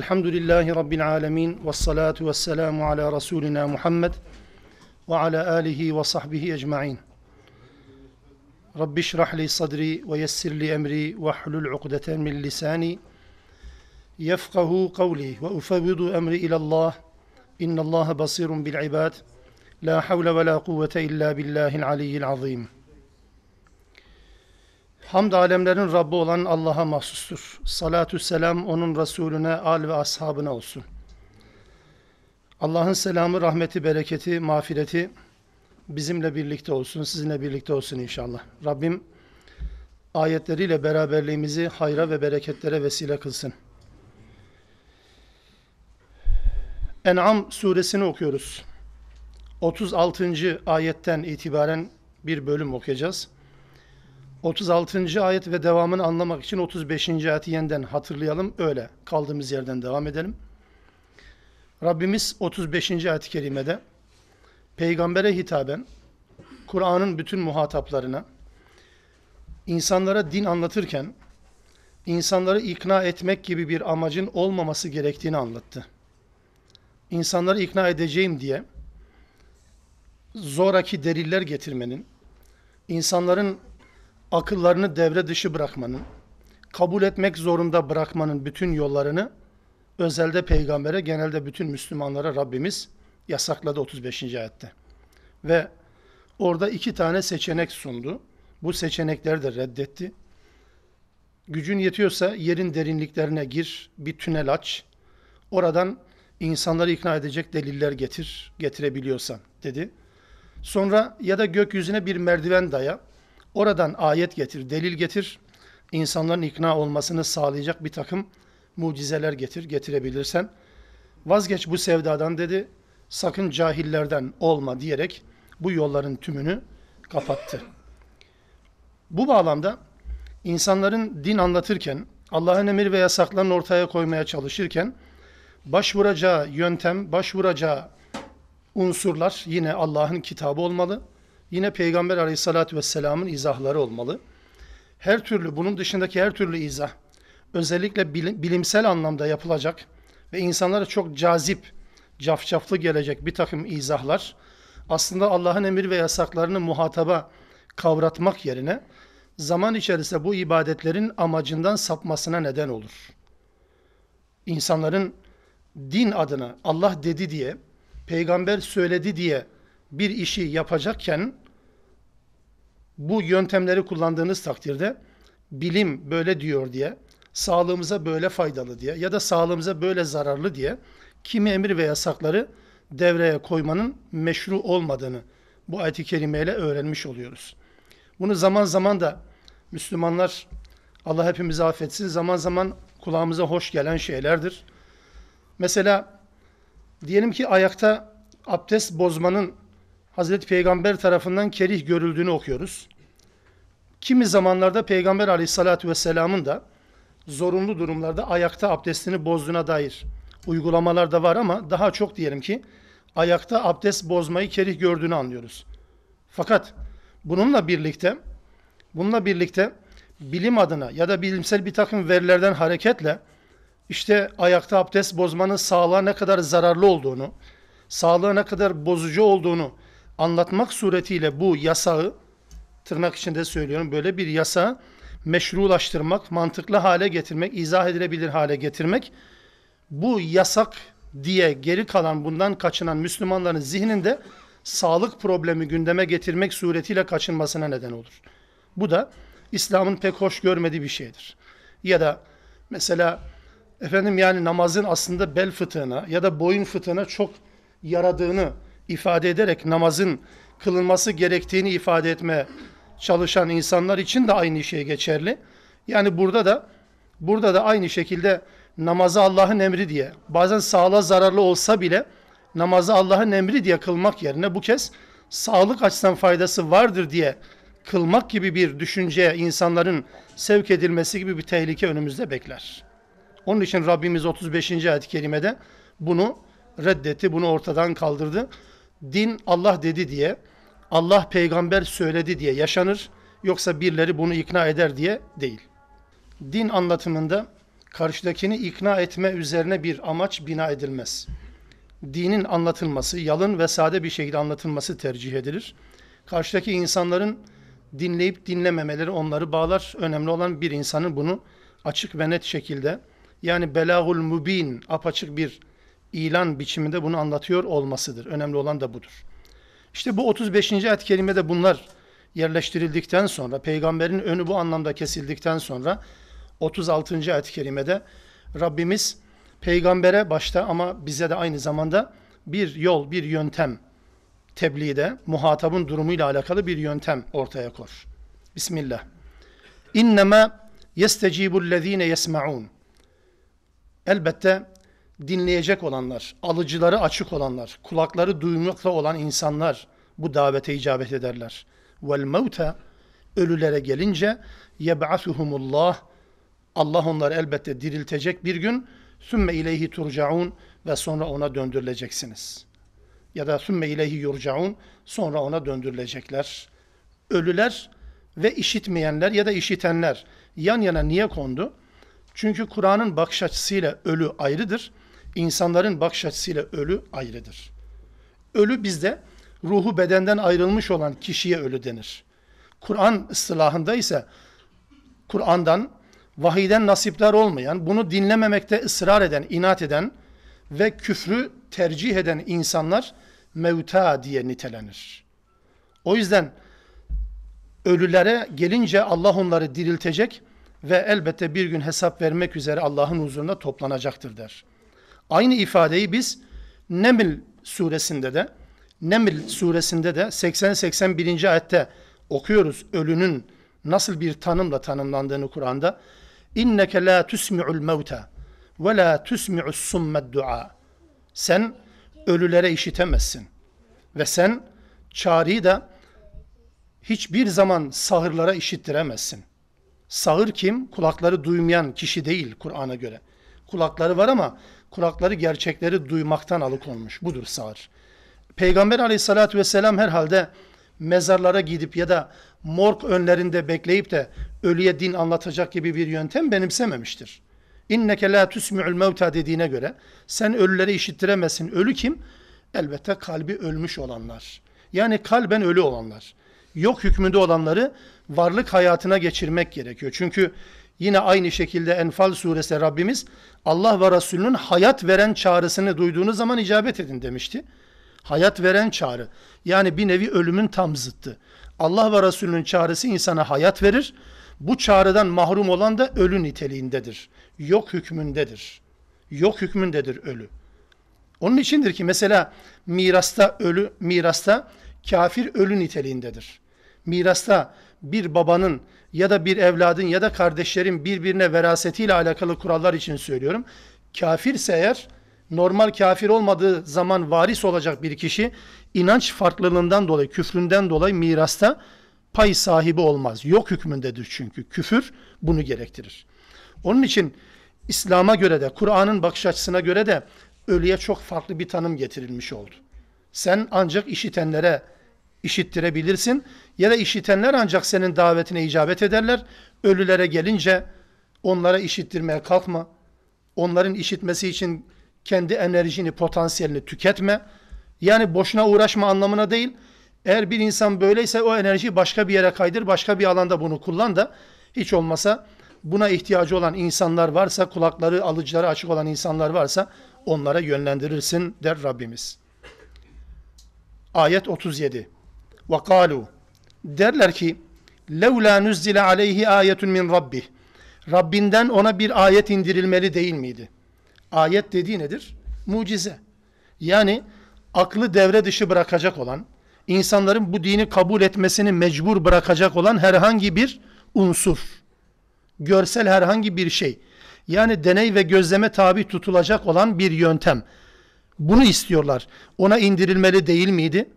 الحمد لله رب العالمين والصلاة والسلام على رسولنا محمد وعلى آله وصحبه أجمعين رب اشرح لي صدري ويسر لي أمري واحلل عقدة من لساني يفقه قولي وأفوض أمري إلى الله إن الله بصير بالعباد لا حول ولا قوة إلا بالله العلي العظيم Hamd alemlerin Rabbi olan Allah'a mahsustur. Salatü selam onun Resulüne, al ve ashabına olsun. Allah'ın selamı, rahmeti, bereketi, mağfireti bizimle birlikte olsun, sizinle birlikte olsun inşallah. Rabbim ayetleriyle beraberliğimizi hayra ve bereketlere vesile kılsın. En'am suresini okuyoruz. 36. ayetten itibaren bir bölüm okuyacağız. 36. ayet ve devamını anlamak için 35. ayeti yeniden hatırlayalım. Öyle kaldığımız yerden devam edelim. Rabbimiz 35. ayet-i kerimede peygambere hitaben Kur'an'ın bütün muhataplarına insanlara din anlatırken insanları ikna etmek gibi bir amacın olmaması gerektiğini anlattı. İnsanları ikna edeceğim diye zoraki deliller getirmenin, insanların akıllarını devre dışı bırakmanın, kabul etmek zorunda bırakmanın bütün yollarını özelde peygambere, genelde bütün Müslümanlara Rabbimiz yasakladı 35. ayette. Ve orada iki tane seçenek sundu. Bu seçenekleri de reddetti. Gücün yetiyorsa yerin derinliklerine gir, bir tünel aç. Oradan insanları ikna edecek deliller getir, getirebiliyorsan dedi. Sonra ya da gökyüzüne bir merdiven daya. Oradan ayet getir, delil getir. insanların ikna olmasını sağlayacak bir takım mucizeler getir, getirebilirsen. Vazgeç bu sevdadan dedi. Sakın cahillerden olma diyerek bu yolların tümünü kapattı. Bu bağlamda insanların din anlatırken, Allah'ın emir ve yasaklarını ortaya koymaya çalışırken başvuracağı yöntem, başvuracağı unsurlar yine Allah'ın kitabı olmalı yine Peygamber Aleyhisselatü vesselamın izahları olmalı. Her türlü, bunun dışındaki her türlü izah, özellikle bilimsel anlamda yapılacak ve insanlara çok cazip, cafcaflı gelecek bir takım izahlar, aslında Allah'ın emir ve yasaklarını muhataba kavratmak yerine, zaman içerisinde bu ibadetlerin amacından sapmasına neden olur. İnsanların din adına Allah dedi diye, peygamber söyledi diye bir işi yapacakken bu yöntemleri kullandığınız takdirde bilim böyle diyor diye, sağlığımıza böyle faydalı diye ya da sağlığımıza böyle zararlı diye kimi emir ve yasakları devreye koymanın meşru olmadığını bu ayet-i kerimeyle öğrenmiş oluyoruz. Bunu zaman zaman da Müslümanlar Allah hepimizi affetsin zaman zaman kulağımıza hoş gelen şeylerdir. Mesela diyelim ki ayakta abdest bozmanın Hazreti Peygamber tarafından kerih görüldüğünü okuyoruz. Kimi zamanlarda Peygamber aleyhissalatü vesselamın da zorunlu durumlarda ayakta abdestini bozduğuna dair uygulamalar da var ama daha çok diyelim ki ayakta abdest bozmayı kerih gördüğünü anlıyoruz. Fakat bununla birlikte bununla birlikte bilim adına ya da bilimsel bir takım verilerden hareketle işte ayakta abdest bozmanın sağlığa ne kadar zararlı olduğunu, sağlığa ne kadar bozucu olduğunu anlatmak suretiyle bu yasağı tırnak içinde söylüyorum böyle bir yasa meşrulaştırmak, mantıklı hale getirmek, izah edilebilir hale getirmek bu yasak diye geri kalan bundan kaçınan Müslümanların zihninde sağlık problemi gündeme getirmek suretiyle kaçınmasına neden olur. Bu da İslam'ın pek hoş görmediği bir şeydir. Ya da mesela efendim yani namazın aslında bel fıtığına ya da boyun fıtığına çok yaradığını ifade ederek namazın kılınması gerektiğini ifade etmeye çalışan insanlar için de aynı şey geçerli. Yani burada da burada da aynı şekilde namazı Allah'ın emri diye bazen sağlığa zararlı olsa bile namazı Allah'ın emri diye kılmak yerine bu kez sağlık açısından faydası vardır diye kılmak gibi bir düşünceye insanların sevk edilmesi gibi bir tehlike önümüzde bekler. Onun için Rabbimiz 35. ayet-i kerimede bunu reddetti, bunu ortadan kaldırdı din Allah dedi diye, Allah peygamber söyledi diye yaşanır. Yoksa birileri bunu ikna eder diye değil. Din anlatımında karşıdakini ikna etme üzerine bir amaç bina edilmez. Dinin anlatılması, yalın ve sade bir şekilde anlatılması tercih edilir. Karşıdaki insanların dinleyip dinlememeleri onları bağlar. Önemli olan bir insanın bunu açık ve net şekilde yani belagul mubin apaçık bir ilan biçiminde bunu anlatıyor olmasıdır. Önemli olan da budur. İşte bu 35. ayet-i kerimede bunlar yerleştirildikten sonra, peygamberin önü bu anlamda kesildikten sonra 36. ayet-i kerimede Rabbimiz peygambere başta ama bize de aynı zamanda bir yol, bir yöntem tebliğde muhatabın durumuyla alakalı bir yöntem ortaya koyar. Bismillah. İnneme yestecibul lezine yesma'un. Elbette dinleyecek olanlar, alıcıları açık olanlar, kulakları duymakla olan insanlar bu davete icabet ederler. Vel mevte ölülere gelince yeb'asuhumullah Allah onları elbette diriltecek bir gün sümme ileyhi turcaun ve sonra ona döndürüleceksiniz. Ya da sümme ileyhi yurcaun sonra ona döndürülecekler. Ölüler ve işitmeyenler ya da işitenler yan yana niye kondu? Çünkü Kur'an'ın bakış açısıyla ölü ayrıdır insanların bakış açısıyla ölü ayrıdır. Ölü bizde ruhu bedenden ayrılmış olan kişiye ölü denir. Kur'an ıslahında ise Kur'an'dan, vahiden nasipler olmayan, bunu dinlememekte ısrar eden, inat eden ve küfrü tercih eden insanlar mevta diye nitelenir. O yüzden ölülere gelince Allah onları diriltecek ve elbette bir gün hesap vermek üzere Allah'ın huzuruna toplanacaktır der. Aynı ifadeyi biz Neml suresinde de Neml suresinde de 80-81. ayette okuyoruz ölünün nasıl bir tanımla tanımlandığını Kur'an'da. İnneke la tusmi'ul mevta ve la tusmi'us summed dua. Sen ölülere işitemezsin ve sen çağrıyı da hiçbir zaman sahırlara işittiremezsin. Sahır kim? Kulakları duymayan kişi değil Kur'an'a göre. Kulakları var ama kurakları gerçekleri duymaktan alıkonmuş. Budur sağır. Peygamber aleyhissalatü vesselam herhalde mezarlara gidip ya da morg önlerinde bekleyip de ölüye din anlatacak gibi bir yöntem benimsememiştir. İnneke la tusmi'ul mevta dediğine göre sen ölüleri işittiremesin. Ölü kim? Elbette kalbi ölmüş olanlar. Yani kalben ölü olanlar. Yok hükmünde olanları varlık hayatına geçirmek gerekiyor. Çünkü Yine aynı şekilde Enfal suresi Rabbimiz Allah ve Resulünün hayat veren çağrısını duyduğunuz zaman icabet edin demişti. Hayat veren çağrı. Yani bir nevi ölümün tam zıttı. Allah ve Resulünün çağrısı insana hayat verir. Bu çağrıdan mahrum olan da ölü niteliğindedir. Yok hükmündedir. Yok hükmündedir ölü. Onun içindir ki mesela mirasta ölü mirasta kafir ölü niteliğindedir. Mirasta bir babanın ya da bir evladın ya da kardeşlerin birbirine verasetiyle alakalı kurallar için söylüyorum. Kafirse eğer normal kafir olmadığı zaman varis olacak bir kişi inanç farklılığından dolayı, küfründen dolayı mirasta pay sahibi olmaz. Yok hükmündedir çünkü. Küfür bunu gerektirir. Onun için İslam'a göre de, Kur'an'ın bakış açısına göre de ölüye çok farklı bir tanım getirilmiş oldu. Sen ancak işitenlere, işittirebilirsin. Ya da işitenler ancak senin davetine icabet ederler. Ölülere gelince onlara işittirmeye kalkma. Onların işitmesi için kendi enerjini, potansiyelini tüketme. Yani boşuna uğraşma anlamına değil. Eğer bir insan böyleyse o enerjiyi başka bir yere kaydır, başka bir alanda bunu kullan da hiç olmasa buna ihtiyacı olan insanlar varsa, kulakları, alıcıları açık olan insanlar varsa onlara yönlendirirsin der Rabbimiz. Ayet 37 وَقَالُوا Derler ki لَوْلَا نُزِّلَ عَلَيْهِ آيَةٌ مِنْ رَبِّهِ Rabbinden ona bir ayet indirilmeli değil miydi? Ayet dediği nedir? Mucize. Yani aklı devre dışı bırakacak olan, insanların bu dini kabul etmesini mecbur bırakacak olan herhangi bir unsur. Görsel herhangi bir şey. Yani deney ve gözleme tabi tutulacak olan bir yöntem. Bunu istiyorlar. Ona indirilmeli değil miydi?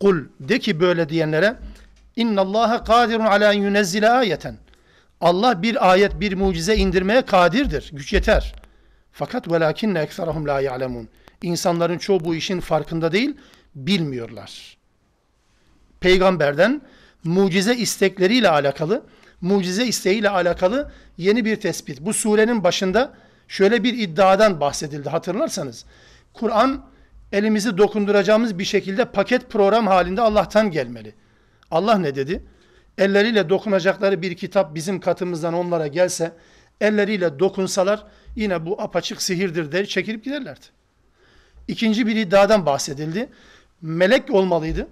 Kul de ki böyle diyenlere İnna Allaha kadirun ala yunezzile ayeten. Allah bir ayet, bir mucize indirmeye kadirdir. Güç yeter. Fakat velakinne ekserahum la ya'lemun. İnsanların çoğu bu işin farkında değil, bilmiyorlar. Peygamberden mucize istekleriyle alakalı, mucize isteğiyle alakalı yeni bir tespit. Bu surenin başında şöyle bir iddiadan bahsedildi hatırlarsanız. Kur'an elimizi dokunduracağımız bir şekilde paket program halinde Allah'tan gelmeli. Allah ne dedi? Elleriyle dokunacakları bir kitap bizim katımızdan onlara gelse, elleriyle dokunsalar yine bu apaçık sihirdir der, çekilip giderlerdi. İkinci bir iddiadan bahsedildi. Melek olmalıydı.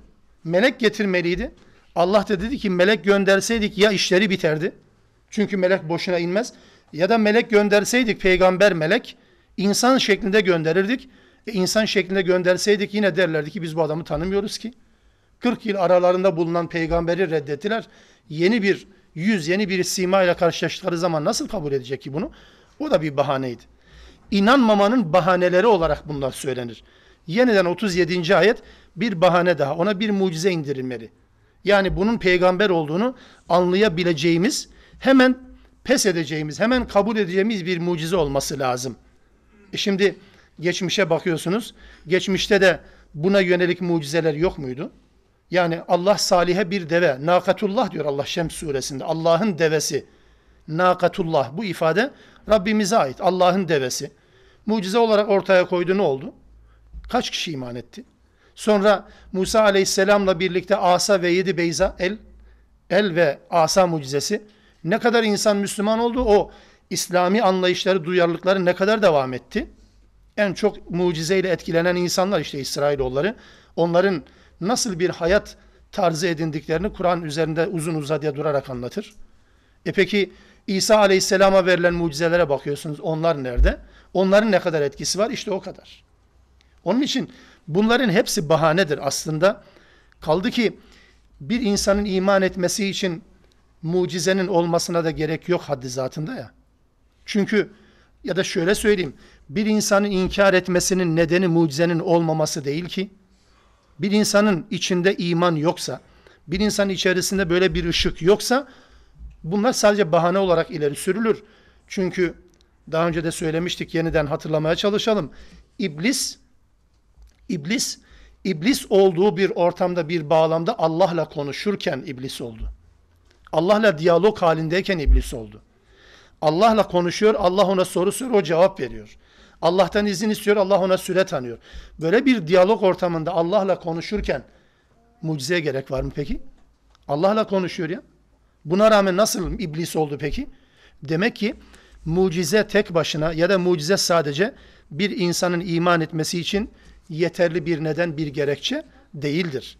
Melek getirmeliydi. Allah da dedi ki melek gönderseydik ya işleri biterdi. Çünkü melek boşuna inmez. Ya da melek gönderseydik peygamber melek insan şeklinde gönderirdik. E insan şeklinde gönderseydik yine derlerdi ki biz bu adamı tanımıyoruz ki. 40 yıl aralarında bulunan peygamberi reddettiler. Yeni bir yüz, yeni bir sima ile karşılaştıkları zaman nasıl kabul edecek ki bunu? O da bir bahaneydi. İnanmamanın bahaneleri olarak bunlar söylenir. Yeniden 37. ayet bir bahane daha. Ona bir mucize indirilmeli. Yani bunun peygamber olduğunu anlayabileceğimiz, hemen pes edeceğimiz, hemen kabul edeceğimiz bir mucize olması lazım. E şimdi geçmişe bakıyorsunuz. Geçmişte de buna yönelik mucizeler yok muydu? Yani Allah salihe bir deve, nakatullah diyor Allah Şems suresinde. Allah'ın devesi, nakatullah bu ifade Rabbimize ait. Allah'ın devesi. Mucize olarak ortaya koydu ne oldu? Kaç kişi iman etti? Sonra Musa aleyhisselamla birlikte asa ve yedi beyza el, el ve asa mucizesi. Ne kadar insan Müslüman oldu o İslami anlayışları, duyarlılıkları ne kadar devam etti? en çok mucizeyle etkilenen insanlar işte İsrailoğulları. Onların nasıl bir hayat tarzı edindiklerini Kur'an üzerinde uzun uzadıya durarak anlatır. E peki İsa Aleyhisselam'a verilen mucizelere bakıyorsunuz. Onlar nerede? Onların ne kadar etkisi var? İşte o kadar. Onun için bunların hepsi bahanedir aslında. Kaldı ki bir insanın iman etmesi için mucizenin olmasına da gerek yok haddi zatında ya. Çünkü ya da şöyle söyleyeyim bir insanın inkar etmesinin nedeni mucizenin olmaması değil ki. Bir insanın içinde iman yoksa, bir insanın içerisinde böyle bir ışık yoksa bunlar sadece bahane olarak ileri sürülür. Çünkü daha önce de söylemiştik yeniden hatırlamaya çalışalım. İblis, iblis, iblis olduğu bir ortamda bir bağlamda Allah'la konuşurken iblis oldu. Allah'la diyalog halindeyken iblis oldu. Allah'la konuşuyor, Allah ona soru soruyor, o cevap veriyor. Allah'tan izin istiyor, Allah ona süre tanıyor. Böyle bir diyalog ortamında Allah'la konuşurken mucizeye gerek var mı peki? Allah'la konuşuyor ya. Buna rağmen nasıl iblis oldu peki? Demek ki mucize tek başına ya da mucize sadece bir insanın iman etmesi için yeterli bir neden, bir gerekçe değildir.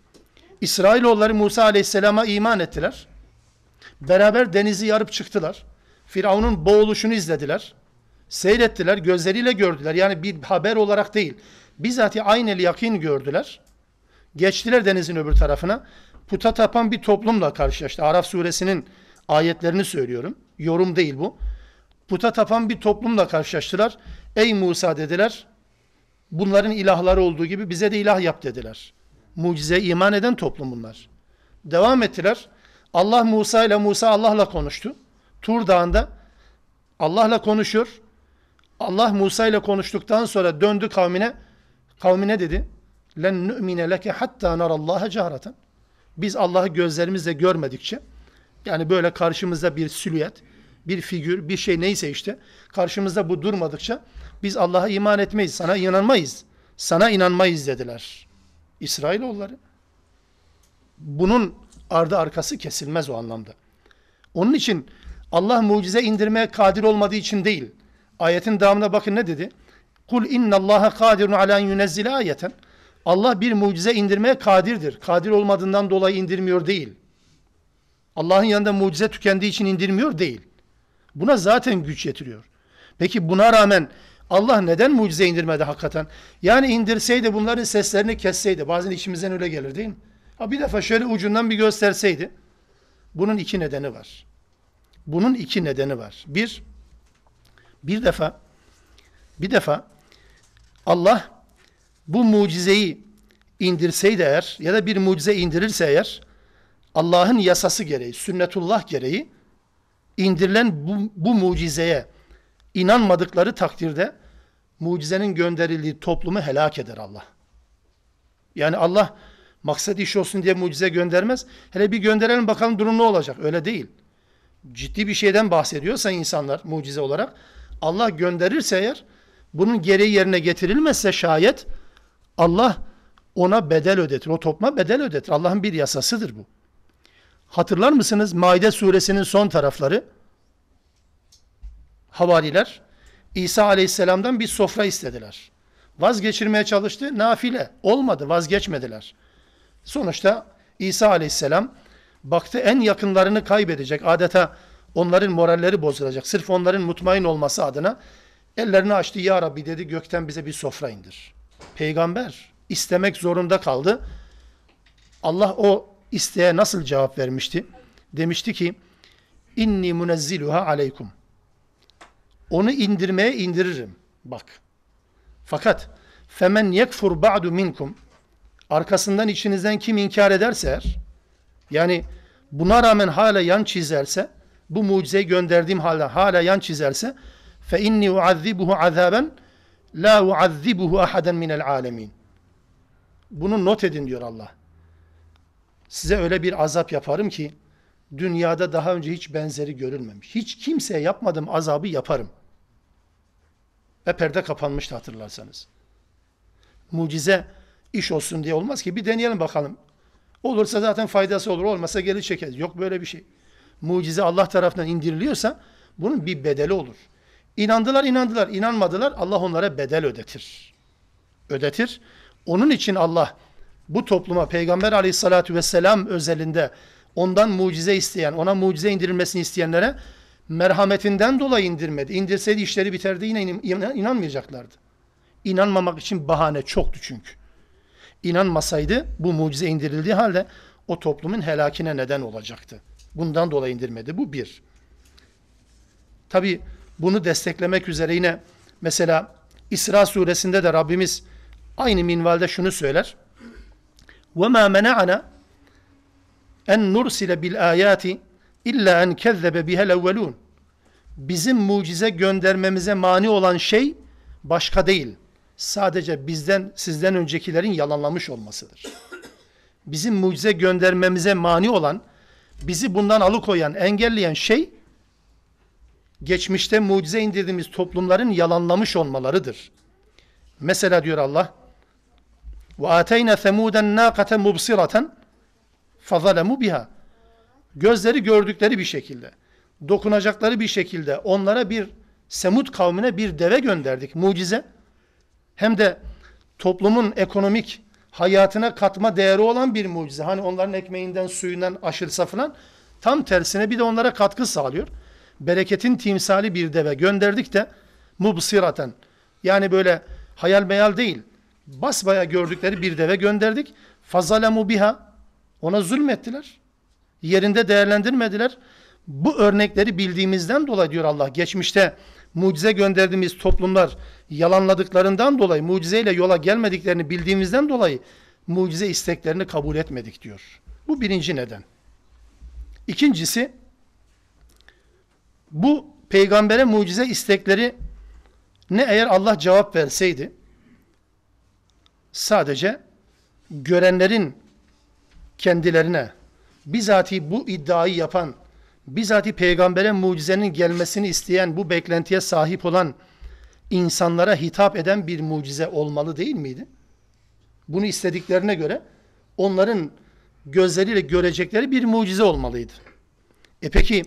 İsrailoğulları Musa Aleyhisselam'a iman ettiler. Beraber denizi yarıp çıktılar. Firavun'un boğuluşunu izlediler. Seyrettiler, gözleriyle gördüler. Yani bir haber olarak değil. Bizatihi aynel yakin gördüler. Geçtiler denizin öbür tarafına. Puta tapan bir toplumla karşılaştı. Araf suresinin ayetlerini söylüyorum. Yorum değil bu. Puta tapan bir toplumla karşılaştılar. Ey Musa dediler. Bunların ilahları olduğu gibi bize de ilah yap dediler. Mucize iman eden toplum bunlar. Devam ettiler. Allah Musa ile Musa Allah'la konuştu. Tur Dağı'nda Allah'la konuşuyor. Allah Musa ile konuştuktan sonra döndü kavmine. Kavmine dedi. Len nu'mine leke hatta narallaha cehraten. Biz Allah'ı gözlerimizle görmedikçe yani böyle karşımızda bir silüet, bir figür, bir şey neyse işte karşımızda bu durmadıkça biz Allah'a iman etmeyiz, sana inanmayız. Sana inanmayız dediler. İsrailoğulları. Bunun ardı arkası kesilmez o anlamda. Onun için Allah mucize indirmeye kadir olmadığı için değil. Ayetin devamına bakın ne dedi? Kul innallaha kadirun ala yunezzile ayeten. Allah bir mucize indirmeye kadirdir. Kadir olmadığından dolayı indirmiyor değil. Allah'ın yanında mucize tükendiği için indirmiyor değil. Buna zaten güç yetiriyor. Peki buna rağmen Allah neden mucize indirmedi hakikaten? Yani indirseydi bunların seslerini kesseydi. Bazen içimizden öyle gelir değil mi? Ha bir defa şöyle ucundan bir gösterseydi. Bunun iki nedeni var. Bunun iki nedeni var. Bir, bir defa bir defa Allah bu mucizeyi indirseydi eğer ya da bir mucize indirirse eğer Allah'ın yasası gereği, sünnetullah gereği indirilen bu, bu mucizeye inanmadıkları takdirde mucizenin gönderildiği toplumu helak eder Allah. Yani Allah maksat iş olsun diye mucize göndermez. Hele bir gönderelim bakalım durum ne olacak. Öyle değil. Ciddi bir şeyden bahsediyorsa insanlar mucize olarak Allah gönderirse eğer bunun gereği yerine getirilmezse şayet Allah ona bedel ödetir. O topluma bedel ödetir. Allah'ın bir yasasıdır bu. Hatırlar mısınız Maide suresinin son tarafları? Havariler İsa aleyhisselamdan bir sofra istediler. Vazgeçirmeye çalıştı. Nafile. Olmadı. Vazgeçmediler. Sonuçta İsa aleyhisselam baktı en yakınlarını kaybedecek. Adeta Onların moralleri bozulacak. Sırf onların mutmain olması adına ellerini açtı. Ya Rabbi dedi gökten bize bir sofra indir. Peygamber istemek zorunda kaldı. Allah o isteğe nasıl cevap vermişti? Demişti ki inni munezziluha aleykum. Onu indirmeye indiririm. Bak. Fakat femen yekfur ba'du minkum. Arkasından içinizden kim inkar ederse eğer, yani buna rağmen hala yan çizerse bu mucizeyi gönderdiğim hala hala yan çizerse fe inni uazzibuhu azaben la uazzibuhu ahaden minel alemin. Bunu not edin diyor Allah. Size öyle bir azap yaparım ki dünyada daha önce hiç benzeri görülmemiş. Hiç kimseye yapmadığım azabı yaparım. Ve perde kapanmıştı hatırlarsanız. Mucize iş olsun diye olmaz ki. Bir deneyelim bakalım. Olursa zaten faydası olur. Olmasa geri çekeriz. Yok böyle bir şey mucize Allah tarafından indiriliyorsa bunun bir bedeli olur. İnandılar inandılar inanmadılar Allah onlara bedel ödetir. Ödetir. Onun için Allah bu topluma Peygamber aleyhissalatü vesselam özelinde ondan mucize isteyen, ona mucize indirilmesini isteyenlere merhametinden dolayı indirmedi. İndirseydi işleri biterdi yine inanmayacaklardı. İnanmamak için bahane çoktu çünkü. İnanmasaydı bu mucize indirildiği halde o toplumun helakine neden olacaktı. Bundan dolayı indirmedi. Bu bir. Tabi bunu desteklemek üzere yine mesela İsra suresinde de Rabbimiz aynı minvalde şunu söyler. وَمَا مَنَعَنَا اَنْ نُرْسِلَ بِالْآيَاتِ اِلَّا اَنْ كَذَّبَ بِهَا الْاَوَّلُونَ Bizim mucize göndermemize mani olan şey başka değil. Sadece bizden, sizden öncekilerin yalanlamış olmasıdır. Bizim mucize göndermemize mani olan bizi bundan alıkoyan, engelleyen şey geçmişte mucize indirdiğimiz toplumların yalanlamış olmalarıdır. Mesela diyor Allah ve ateyne semuden nâkate mubsiraten fazalemu biha. Gözleri gördükleri bir şekilde, dokunacakları bir şekilde onlara bir semut kavmine bir deve gönderdik mucize. Hem de toplumun ekonomik hayatına katma değeri olan bir mucize. Hani onların ekmeğinden, suyundan aşırsa falan tam tersine bir de onlara katkı sağlıyor. Bereketin timsali bir deve gönderdik de mubsiraten. Yani böyle hayal meyal değil. Basbaya gördükleri bir deve gönderdik. Fazalemu mubiha, Ona zulmettiler. Yerinde değerlendirmediler. Bu örnekleri bildiğimizden dolayı diyor Allah geçmişte mucize gönderdiğimiz toplumlar yalanladıklarından dolayı, mucizeyle yola gelmediklerini bildiğimizden dolayı mucize isteklerini kabul etmedik diyor. Bu birinci neden. İkincisi, bu peygambere mucize istekleri ne eğer Allah cevap verseydi, sadece görenlerin kendilerine, bizatihi bu iddiayı yapan Bizati peygambere mucizenin gelmesini isteyen bu beklentiye sahip olan insanlara hitap eden bir mucize olmalı değil miydi? Bunu istediklerine göre onların gözleriyle görecekleri bir mucize olmalıydı. E peki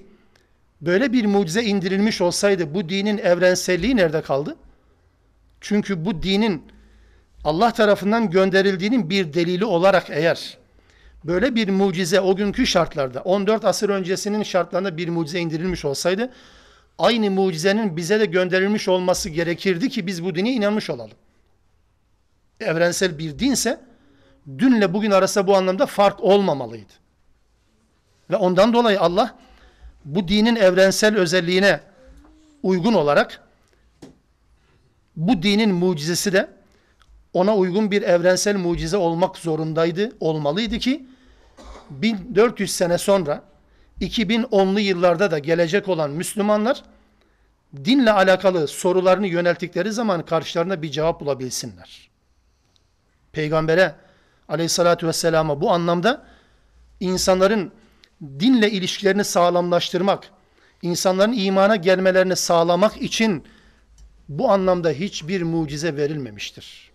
böyle bir mucize indirilmiş olsaydı bu dinin evrenselliği nerede kaldı? Çünkü bu dinin Allah tarafından gönderildiğinin bir delili olarak eğer böyle bir mucize o günkü şartlarda 14 asır öncesinin şartlarında bir mucize indirilmiş olsaydı aynı mucizenin bize de gönderilmiş olması gerekirdi ki biz bu dine inanmış olalım. Evrensel bir dinse dünle bugün arasında bu anlamda fark olmamalıydı. Ve ondan dolayı Allah bu dinin evrensel özelliğine uygun olarak bu dinin mucizesi de ona uygun bir evrensel mucize olmak zorundaydı, olmalıydı ki 1400 sene sonra 2010'lu yıllarda da gelecek olan Müslümanlar dinle alakalı sorularını yönelttikleri zaman karşılarına bir cevap bulabilsinler. Peygambere aleyhissalatü vesselama bu anlamda insanların dinle ilişkilerini sağlamlaştırmak, insanların imana gelmelerini sağlamak için bu anlamda hiçbir mucize verilmemiştir.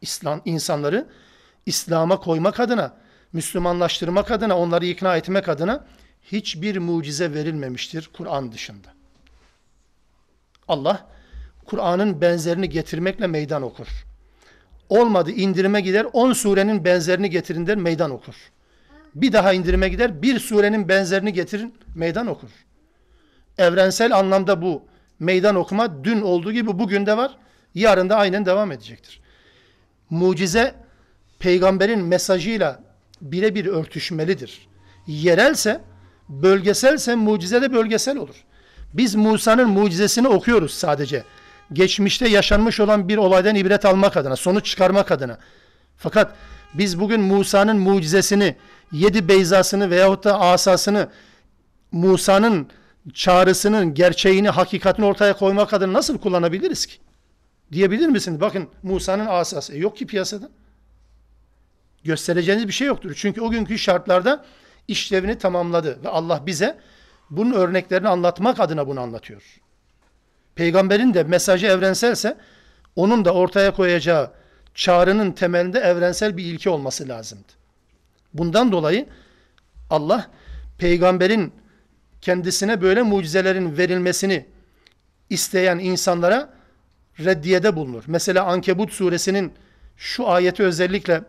İslam insanları İslam'a koymak adına, Müslümanlaştırmak adına, onları ikna etmek adına hiçbir mucize verilmemiştir Kur'an dışında. Allah Kur'an'ın benzerini getirmekle meydan okur. Olmadı indirime gider 10 surenin benzerini getirin der meydan okur. Bir daha indirime gider bir surenin benzerini getirin meydan okur. Evrensel anlamda bu meydan okuma dün olduğu gibi bugün de var. Yarın da aynen devam edecektir. Mucize peygamberin mesajıyla birebir örtüşmelidir. Yerelse, bölgeselse mucize de bölgesel olur. Biz Musa'nın mucizesini okuyoruz sadece. Geçmişte yaşanmış olan bir olaydan ibret almak adına, sonuç çıkarmak adına. Fakat biz bugün Musa'nın mucizesini, yedi beyzasını veyahut da asasını, Musa'nın çağrısının gerçeğini, hakikatini ortaya koymak adına nasıl kullanabiliriz ki? Diyebilir misiniz? Bakın Musa'nın asası. E, yok ki piyasada göstereceğiniz bir şey yoktur. Çünkü o günkü şartlarda işlevini tamamladı ve Allah bize bunun örneklerini anlatmak adına bunu anlatıyor. Peygamberin de mesajı evrenselse onun da ortaya koyacağı çağrının temelinde evrensel bir ilke olması lazımdı. Bundan dolayı Allah peygamberin kendisine böyle mucizelerin verilmesini isteyen insanlara reddiyede bulunur. Mesela Ankebut suresinin şu ayeti özellikle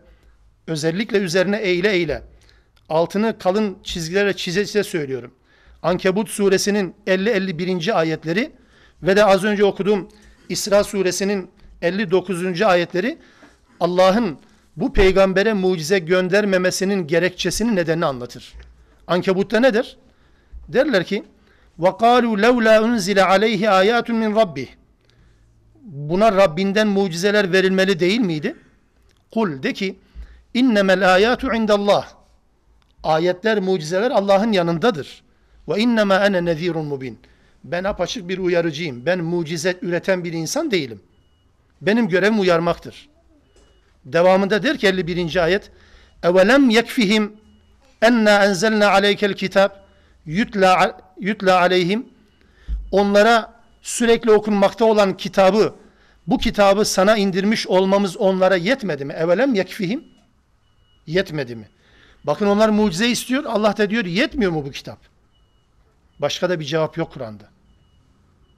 Özellikle üzerine eğile eğile. Altını kalın çizgilerle çize çize söylüyorum. Ankebut suresinin 50-51. ayetleri ve de az önce okuduğum İsra suresinin 59. ayetleri Allah'ın bu peygambere mucize göndermemesinin gerekçesini nedenini anlatır. Ankebut'ta nedir? Derler ki وَقَالُوا لَوْلَا اُنْزِلَ عَلَيْهِ آيَاتٌ مِنْ رَبِّهِ Buna Rabbinden mucizeler verilmeli değil miydi? Kul de ki İnnemel ayatu indallah. Ayetler, mucizeler Allah'ın yanındadır. Ve innema ene nezirun mubin. Ben apaçık bir uyarıcıyım. Ben mucize üreten bir insan değilim. Benim görevim uyarmaktır. Devamında der ki 51. ayet Evelem yekfihim enna enzelna aleykel kitap yutla, yutla aleyhim onlara sürekli okunmakta olan kitabı bu kitabı sana indirmiş olmamız onlara yetmedi mi? Evelem yekfihim Yetmedi mi? Bakın onlar mucize istiyor. Allah da diyor yetmiyor mu bu kitap? Başka da bir cevap yok Kur'an'da.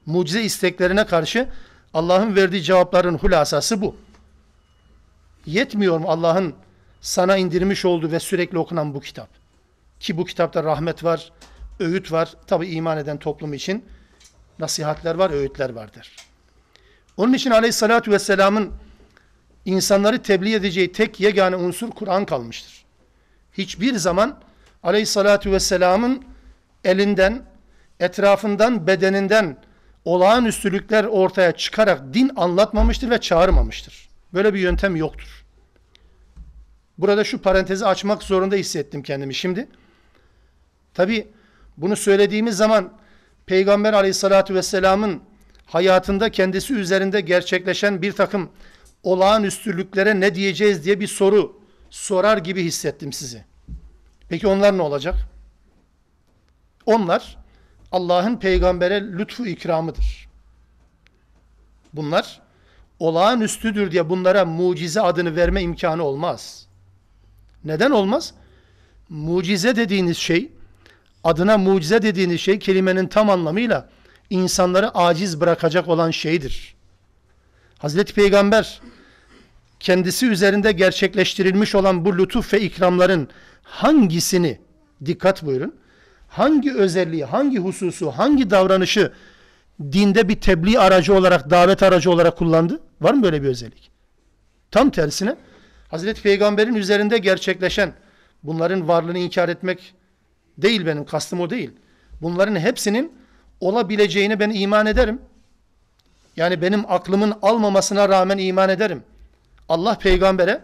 Mucize isteklerine karşı Allah'ın verdiği cevapların hulasası bu. Yetmiyor mu Allah'ın sana indirmiş olduğu ve sürekli okunan bu kitap? Ki bu kitapta rahmet var, öğüt var. Tabi iman eden toplum için nasihatler var, öğütler vardır. Onun için Aleyhissalatü Vesselam'ın insanları tebliğ edeceği tek yegane unsur Kur'an kalmıştır. Hiçbir zaman aleyhissalatü vesselamın elinden, etrafından, bedeninden olağanüstülükler ortaya çıkarak din anlatmamıştır ve çağırmamıştır. Böyle bir yöntem yoktur. Burada şu parantezi açmak zorunda hissettim kendimi şimdi. Tabi bunu söylediğimiz zaman Peygamber aleyhissalatü vesselamın hayatında kendisi üzerinde gerçekleşen bir takım olağanüstülüklere ne diyeceğiz diye bir soru sorar gibi hissettim sizi. Peki onlar ne olacak? Onlar Allah'ın peygambere lütfu ikramıdır. Bunlar olağanüstüdür diye bunlara mucize adını verme imkanı olmaz. Neden olmaz? Mucize dediğiniz şey, adına mucize dediğiniz şey kelimenin tam anlamıyla insanları aciz bırakacak olan şeydir. Hazreti Peygamber kendisi üzerinde gerçekleştirilmiş olan bu lütuf ve ikramların hangisini dikkat buyurun. Hangi özelliği, hangi hususu, hangi davranışı dinde bir tebliğ aracı olarak, davet aracı olarak kullandı? Var mı böyle bir özellik? Tam tersine Hazreti Peygamber'in üzerinde gerçekleşen bunların varlığını inkar etmek değil benim kastım o değil. Bunların hepsinin olabileceğini ben iman ederim. Yani benim aklımın almamasına rağmen iman ederim. Allah peygambere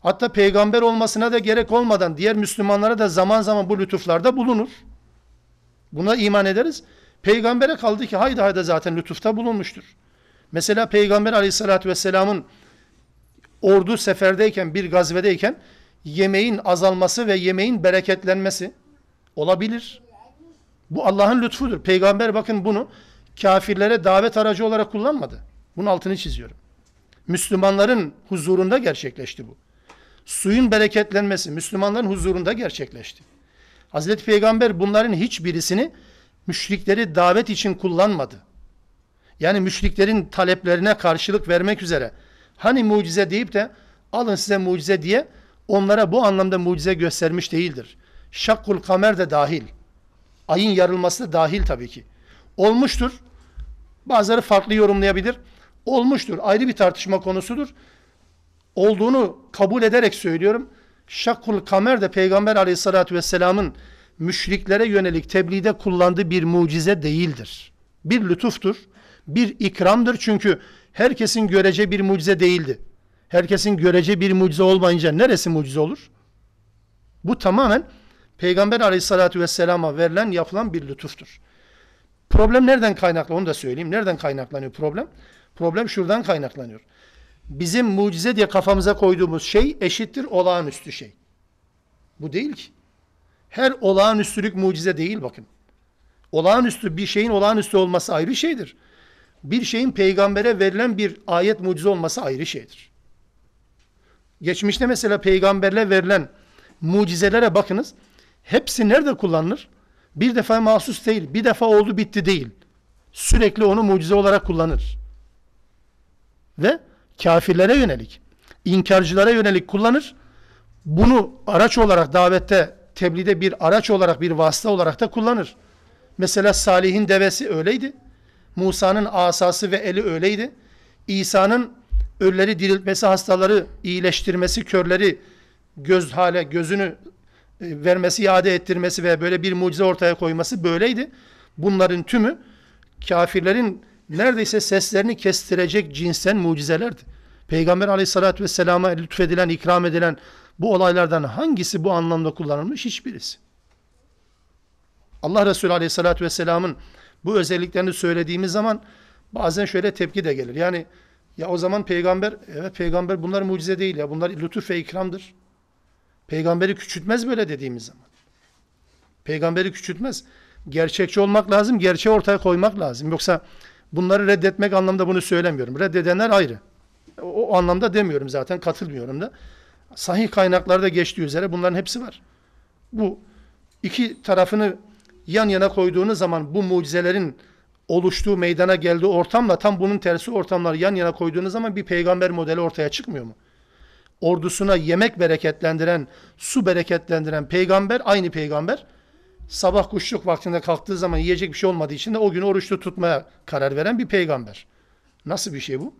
hatta peygamber olmasına da gerek olmadan diğer Müslümanlara da zaman zaman bu lütuflarda bulunur. Buna iman ederiz. Peygambere kaldı ki hayda hayda zaten lütufta bulunmuştur. Mesela Peygamber aleyhissalatü vesselamın ordu seferdeyken bir gazvedeyken yemeğin azalması ve yemeğin bereketlenmesi olabilir. Bu Allah'ın lütfudur. Peygamber bakın bunu kafirlere davet aracı olarak kullanmadı. Bunun altını çiziyorum. Müslümanların huzurunda gerçekleşti bu. Suyun bereketlenmesi Müslümanların huzurunda gerçekleşti. Hazreti Peygamber bunların hiçbirisini müşrikleri davet için kullanmadı. Yani müşriklerin taleplerine karşılık vermek üzere. Hani mucize deyip de alın size mucize diye onlara bu anlamda mucize göstermiş değildir. Şakkul kamer de dahil. Ayın yarılması da dahil tabii ki. Olmuştur. Bazıları farklı yorumlayabilir. Olmuştur. Ayrı bir tartışma konusudur. Olduğunu kabul ederek söylüyorum. Şakul kamer de Peygamber aleyhissalatü vesselamın müşriklere yönelik tebliğde kullandığı bir mucize değildir. Bir lütuftur. Bir ikramdır çünkü herkesin görece bir mucize değildi. Herkesin görece bir mucize olmayınca neresi mucize olur? Bu tamamen Peygamber aleyhissalatü vesselama verilen yapılan bir lütuftur. Problem nereden kaynaklı onu da söyleyeyim. Nereden kaynaklanıyor problem? Problem şuradan kaynaklanıyor. Bizim mucize diye kafamıza koyduğumuz şey eşittir olağanüstü şey. Bu değil ki. Her olağanüstülük mucize değil bakın. Olağanüstü bir şeyin olağanüstü olması ayrı şeydir. Bir şeyin peygambere verilen bir ayet mucize olması ayrı şeydir. Geçmişte mesela peygamberle verilen mucizelere bakınız. Hepsi nerede kullanılır? Bir defa mahsus değil, bir defa oldu bitti değil. Sürekli onu mucize olarak kullanır. Ve kafirlere yönelik, inkarcılara yönelik kullanır. Bunu araç olarak davette, tebliğde bir araç olarak, bir vasıta olarak da kullanır. Mesela Salih'in devesi öyleydi. Musa'nın asası ve eli öyleydi. İsa'nın ölüleri diriltmesi, hastaları iyileştirmesi, körleri göz hale, gözünü e, vermesi, iade ettirmesi ve böyle bir mucize ortaya koyması böyleydi. Bunların tümü kafirlerin neredeyse seslerini kestirecek cinsten mucizelerdi. Peygamber aleyhissalatü vesselama lütfedilen, ikram edilen bu olaylardan hangisi bu anlamda kullanılmış? Hiçbirisi. Allah Resulü aleyhissalatü vesselamın bu özelliklerini söylediğimiz zaman bazen şöyle tepki de gelir. Yani ya o zaman peygamber, evet peygamber bunlar mucize değil ya bunlar lütuf ve ikramdır. Peygamberi küçültmez böyle dediğimiz zaman. Peygamberi küçültmez. Gerçekçi olmak lazım, gerçeği ortaya koymak lazım. Yoksa bunları reddetmek anlamda bunu söylemiyorum. Reddedenler ayrı. O, o anlamda demiyorum zaten, katılmıyorum da. Sahih kaynaklarda geçtiği üzere bunların hepsi var. Bu iki tarafını yan yana koyduğunuz zaman bu mucizelerin oluştuğu meydana geldiği ortamla tam bunun tersi ortamları yan yana koyduğunuz zaman bir peygamber modeli ortaya çıkmıyor mu? ordusuna yemek bereketlendiren, su bereketlendiren peygamber, aynı peygamber sabah kuşluk vaktinde kalktığı zaman yiyecek bir şey olmadığı için de o gün oruçlu tutmaya karar veren bir peygamber. Nasıl bir şey bu?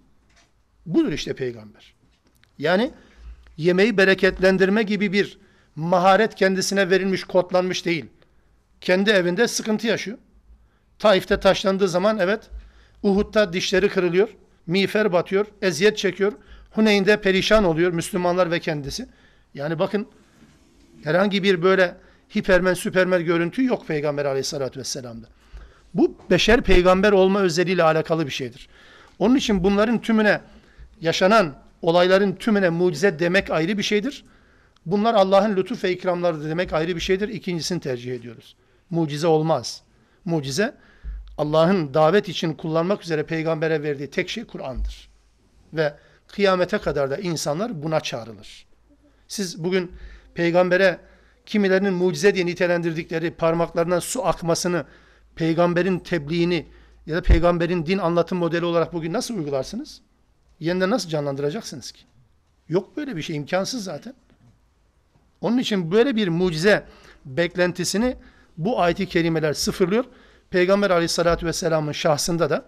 Budur işte peygamber. Yani yemeği bereketlendirme gibi bir maharet kendisine verilmiş, kodlanmış değil. Kendi evinde sıkıntı yaşıyor. Taif'te taşlandığı zaman evet, Uhud'da dişleri kırılıyor, miğfer batıyor, eziyet çekiyor. Huneyn'de perişan oluyor Müslümanlar ve kendisi. Yani bakın herhangi bir böyle hipermen süpermen görüntü yok Peygamber aleyhissalatü vesselam'da. Bu beşer peygamber olma özelliğiyle alakalı bir şeydir. Onun için bunların tümüne yaşanan olayların tümüne mucize demek ayrı bir şeydir. Bunlar Allah'ın lütuf ve ikramları demek ayrı bir şeydir. İkincisini tercih ediyoruz. Mucize olmaz. Mucize Allah'ın davet için kullanmak üzere peygambere verdiği tek şey Kur'an'dır. Ve kıyamete kadar da insanlar buna çağrılır. Siz bugün peygambere kimilerinin mucize diye nitelendirdikleri parmaklarından su akmasını, peygamberin tebliğini ya da peygamberin din anlatım modeli olarak bugün nasıl uygularsınız? Yeniden nasıl canlandıracaksınız ki? Yok böyle bir şey, imkansız zaten. Onun için böyle bir mucize beklentisini bu ayet-i kerimeler sıfırlıyor. Peygamber aleyhissalatü vesselamın şahsında da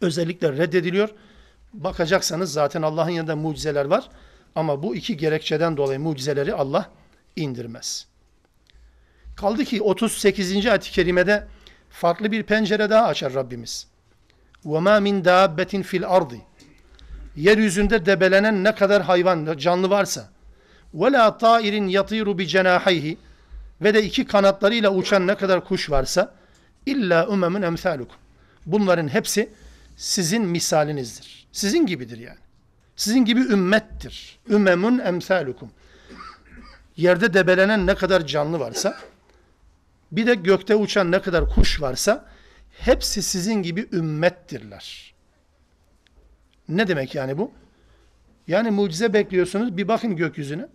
özellikle reddediliyor bakacaksanız zaten Allah'ın yanında mucizeler var. Ama bu iki gerekçeden dolayı mucizeleri Allah indirmez. Kaldı ki 38. ayet-i kerimede farklı bir pencere daha açar Rabbimiz. وَمَا مِنْ دَابَّةٍ fil ardi. Yeryüzünde debelenen ne kadar hayvan, canlı varsa وَلَا طَائِرٍ يَطِيرُ بِجَنَاحَيْهِ ve de iki kanatlarıyla uçan ne kadar kuş varsa illa ummemin emsalukum. Bunların hepsi sizin misalinizdir. Sizin gibidir yani. Sizin gibi ümmettir. Ümemun emsalukum. Yerde debelenen ne kadar canlı varsa, bir de gökte uçan ne kadar kuş varsa, hepsi sizin gibi ümmettirler. Ne demek yani bu? Yani mucize bekliyorsunuz, bir bakın gökyüzüne.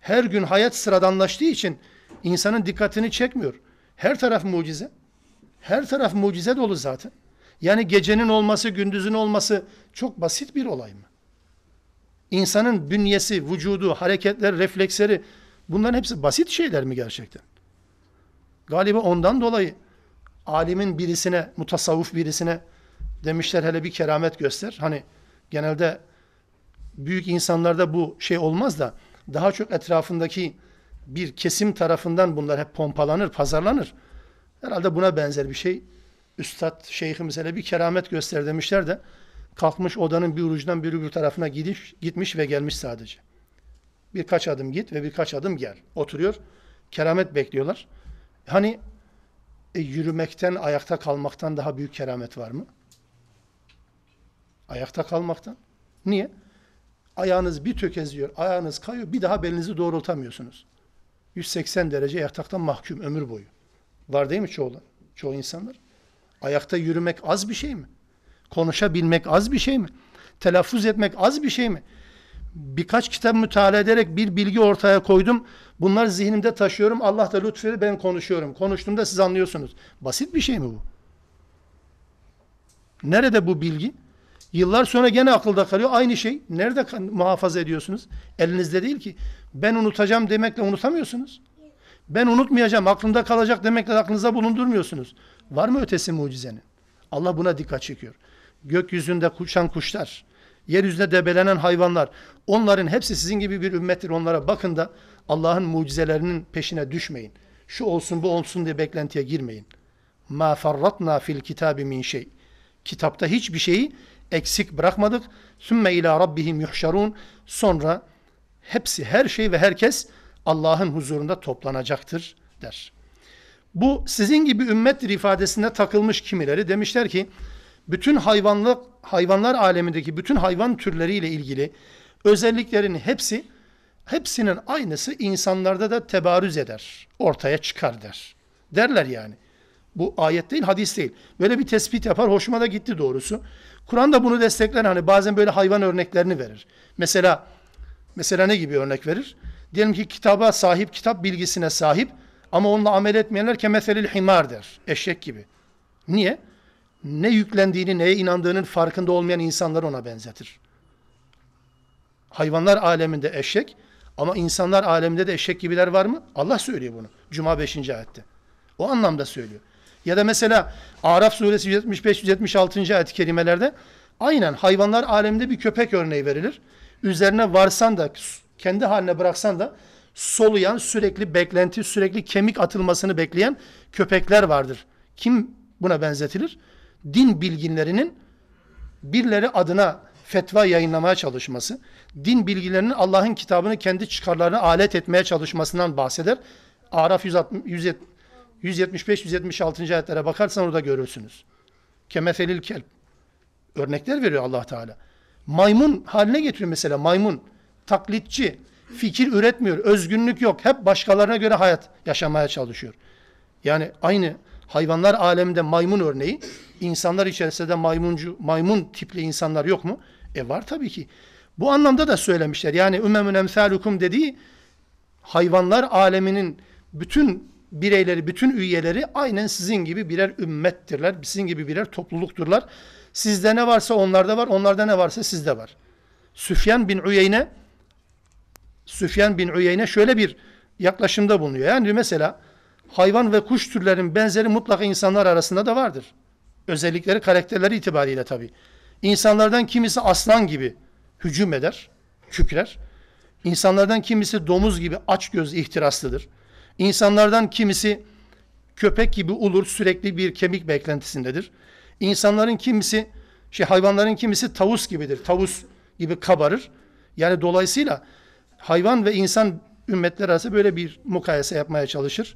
Her gün hayat sıradanlaştığı için insanın dikkatini çekmiyor. Her taraf mucize. Her taraf mucize dolu zaten. Yani gecenin olması, gündüzün olması çok basit bir olay mı? İnsanın bünyesi, vücudu, hareketler, refleksleri bunların hepsi basit şeyler mi gerçekten? Galiba ondan dolayı alimin birisine, mutasavvuf birisine demişler hele bir keramet göster. Hani genelde büyük insanlarda bu şey olmaz da daha çok etrafındaki bir kesim tarafından bunlar hep pompalanır, pazarlanır. Herhalde buna benzer bir şey Üstad şeyhimiz hele bir keramet göster demişler de kalkmış odanın bir ucundan bir öbür tarafına gidiş, gitmiş ve gelmiş sadece. Birkaç adım git ve birkaç adım gel. Oturuyor. Keramet bekliyorlar. Hani e, yürümekten, ayakta kalmaktan daha büyük keramet var mı? Ayakta kalmaktan. Niye? Ayağınız bir tökeziyor, ayağınız kayıyor, bir daha belinizi doğrultamıyorsunuz. 180 derece yataktan mahkum ömür boyu. Var değil mi çoğu, çoğu insanlar? Ayakta yürümek az bir şey mi? Konuşabilmek az bir şey mi? Telaffuz etmek az bir şey mi? Birkaç kitap müteala ederek bir bilgi ortaya koydum. Bunlar zihnimde taşıyorum. Allah da lütfeder ben konuşuyorum. Konuştuğumda siz anlıyorsunuz. Basit bir şey mi bu? Nerede bu bilgi? Yıllar sonra gene akılda kalıyor. Aynı şey. Nerede muhafaza ediyorsunuz? Elinizde değil ki. Ben unutacağım demekle unutamıyorsunuz. Ben unutmayacağım, aklımda kalacak demekle aklınıza bulundurmuyorsunuz. Var mı ötesi mucizenin? Allah buna dikkat çekiyor. Gökyüzünde uçan kuşlar, yeryüzünde debelenen hayvanlar, onların hepsi sizin gibi bir ümmettir. Onlara bakın da Allah'ın mucizelerinin peşine düşmeyin. Şu olsun bu olsun diye beklentiye girmeyin. Ma farratna fil kitabi min şey. Kitapta hiçbir şeyi eksik bırakmadık. Sümme ila rabbihim yuhşarun. Sonra hepsi her şey ve herkes Allah'ın huzurunda toplanacaktır der. Bu sizin gibi ümmettir ifadesinde takılmış kimileri. Demişler ki bütün hayvanlık, hayvanlar alemindeki bütün hayvan türleriyle ilgili özelliklerin hepsi hepsinin aynısı insanlarda da tebarüz eder. Ortaya çıkar der. Derler yani. Bu ayet değil, hadis değil. Böyle bir tespit yapar. Hoşuma da gitti doğrusu. Kur'an da bunu destekler. Hani bazen böyle hayvan örneklerini verir. Mesela mesela ne gibi örnek verir? Diyelim ki kitaba sahip, kitap bilgisine sahip ama onunla amel etmeyenler kemeselil himar der. Eşek gibi. Niye? Ne yüklendiğini, neye inandığının farkında olmayan insanlar ona benzetir. Hayvanlar aleminde eşek ama insanlar aleminde de eşek gibiler var mı? Allah söylüyor bunu. Cuma 5. ayette. O anlamda söylüyor. Ya da mesela Araf suresi 75-76. ayet-i kerimelerde aynen hayvanlar aleminde bir köpek örneği verilir. Üzerine varsan da kendi haline bıraksan da soluyan, sürekli beklenti, sürekli kemik atılmasını bekleyen köpekler vardır. Kim buna benzetilir? Din bilginlerinin birileri adına fetva yayınlamaya çalışması, din bilgilerinin Allah'ın kitabını kendi çıkarlarına alet etmeye çalışmasından bahseder. Araf 175-176. ayetlere bakarsan orada görürsünüz. Kemefelil kelp. Örnekler veriyor allah Teala. Maymun haline getiriyor mesela maymun. Taklitçi fikir üretmiyor. Özgünlük yok. Hep başkalarına göre hayat yaşamaya çalışıyor. Yani aynı hayvanlar aleminde maymun örneği, insanlar içerisinde maymuncu, maymun tipli insanlar yok mu? E var tabii ki. Bu anlamda da söylemişler. Yani ümemün emsalukum dediği hayvanlar aleminin bütün bireyleri, bütün üyeleri aynen sizin gibi birer ümmettirler. Sizin gibi birer toplulukturlar. Sizde ne varsa onlarda var, onlarda ne varsa sizde var. Süfyan bin Uyeyne Süfyan bin Uyeyne şöyle bir yaklaşımda bulunuyor. Yani mesela hayvan ve kuş türlerinin benzeri mutlaka insanlar arasında da vardır. Özellikleri, karakterleri itibariyle tabii. İnsanlardan kimisi aslan gibi hücum eder, kükrer. İnsanlardan kimisi domuz gibi aç göz ihtiraslıdır. İnsanlardan kimisi köpek gibi olur sürekli bir kemik beklentisindedir. İnsanların kimisi, şey hayvanların kimisi tavus gibidir. Tavus gibi kabarır. Yani dolayısıyla hayvan ve insan ümmetler arası böyle bir mukayese yapmaya çalışır.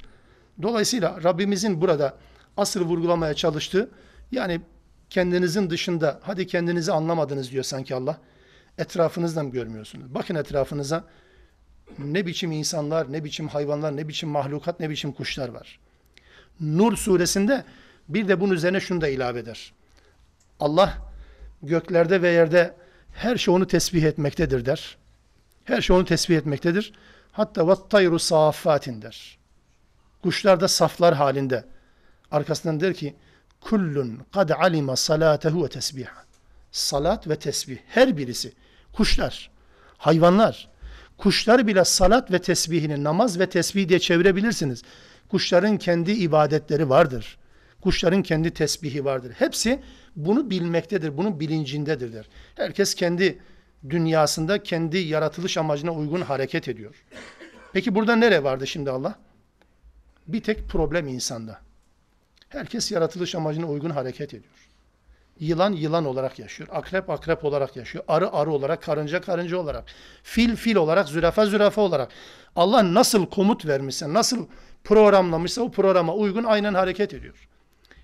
Dolayısıyla Rabbimizin burada asıl vurgulamaya çalıştığı yani kendinizin dışında hadi kendinizi anlamadınız diyor sanki Allah. Etrafınızdan görmüyorsunuz? Bakın etrafınıza ne biçim insanlar, ne biçim hayvanlar, ne biçim mahlukat, ne biçim kuşlar var. Nur suresinde bir de bunun üzerine şunu da ilave eder. Allah göklerde ve yerde her şey onu tesbih etmektedir der. Her şey onu tesbih etmektedir. Hatta vattayru safatin der. Kuşlar da saflar halinde. Arkasından der ki kullun kad alima salatehu ve tesbih. Salat ve tesbih. Her birisi. Kuşlar, hayvanlar. Kuşlar bile salat ve tesbihini namaz ve tesbih diye çevirebilirsiniz. Kuşların kendi ibadetleri vardır. Kuşların kendi tesbihi vardır. Hepsi bunu bilmektedir, bunun bilincindedir der. Herkes kendi dünyasında kendi yaratılış amacına uygun hareket ediyor. Peki burada nere vardı şimdi Allah? Bir tek problem insanda. Herkes yaratılış amacına uygun hareket ediyor. Yılan yılan olarak yaşıyor. Akrep akrep olarak yaşıyor. Arı arı olarak, karınca karınca olarak, fil fil olarak, zürafa zürafa olarak. Allah nasıl komut vermişse, nasıl programlamışsa o programa uygun aynen hareket ediyor.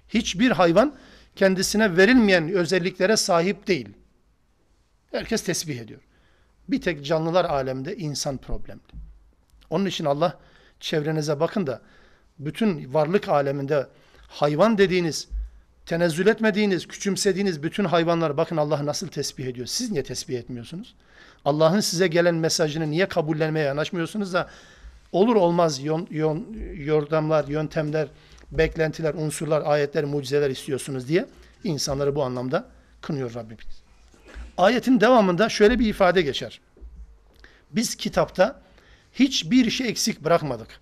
Hiçbir hayvan kendisine verilmeyen özelliklere sahip değil. Herkes tesbih ediyor. Bir tek canlılar alemde insan problemli. Onun için Allah çevrenize bakın da bütün varlık aleminde hayvan dediğiniz, tenezzül etmediğiniz, küçümsediğiniz bütün hayvanlar bakın Allah nasıl tesbih ediyor. Siz niye tesbih etmiyorsunuz? Allah'ın size gelen mesajını niye kabullenmeye yanaşmıyorsunuz da olur olmaz yon, yon, yordamlar, yöntemler, beklentiler, unsurlar, ayetler, mucizeler istiyorsunuz diye insanları bu anlamda kınıyor Rabbimiz. Ayetin devamında şöyle bir ifade geçer. Biz kitapta hiçbir şey eksik bırakmadık.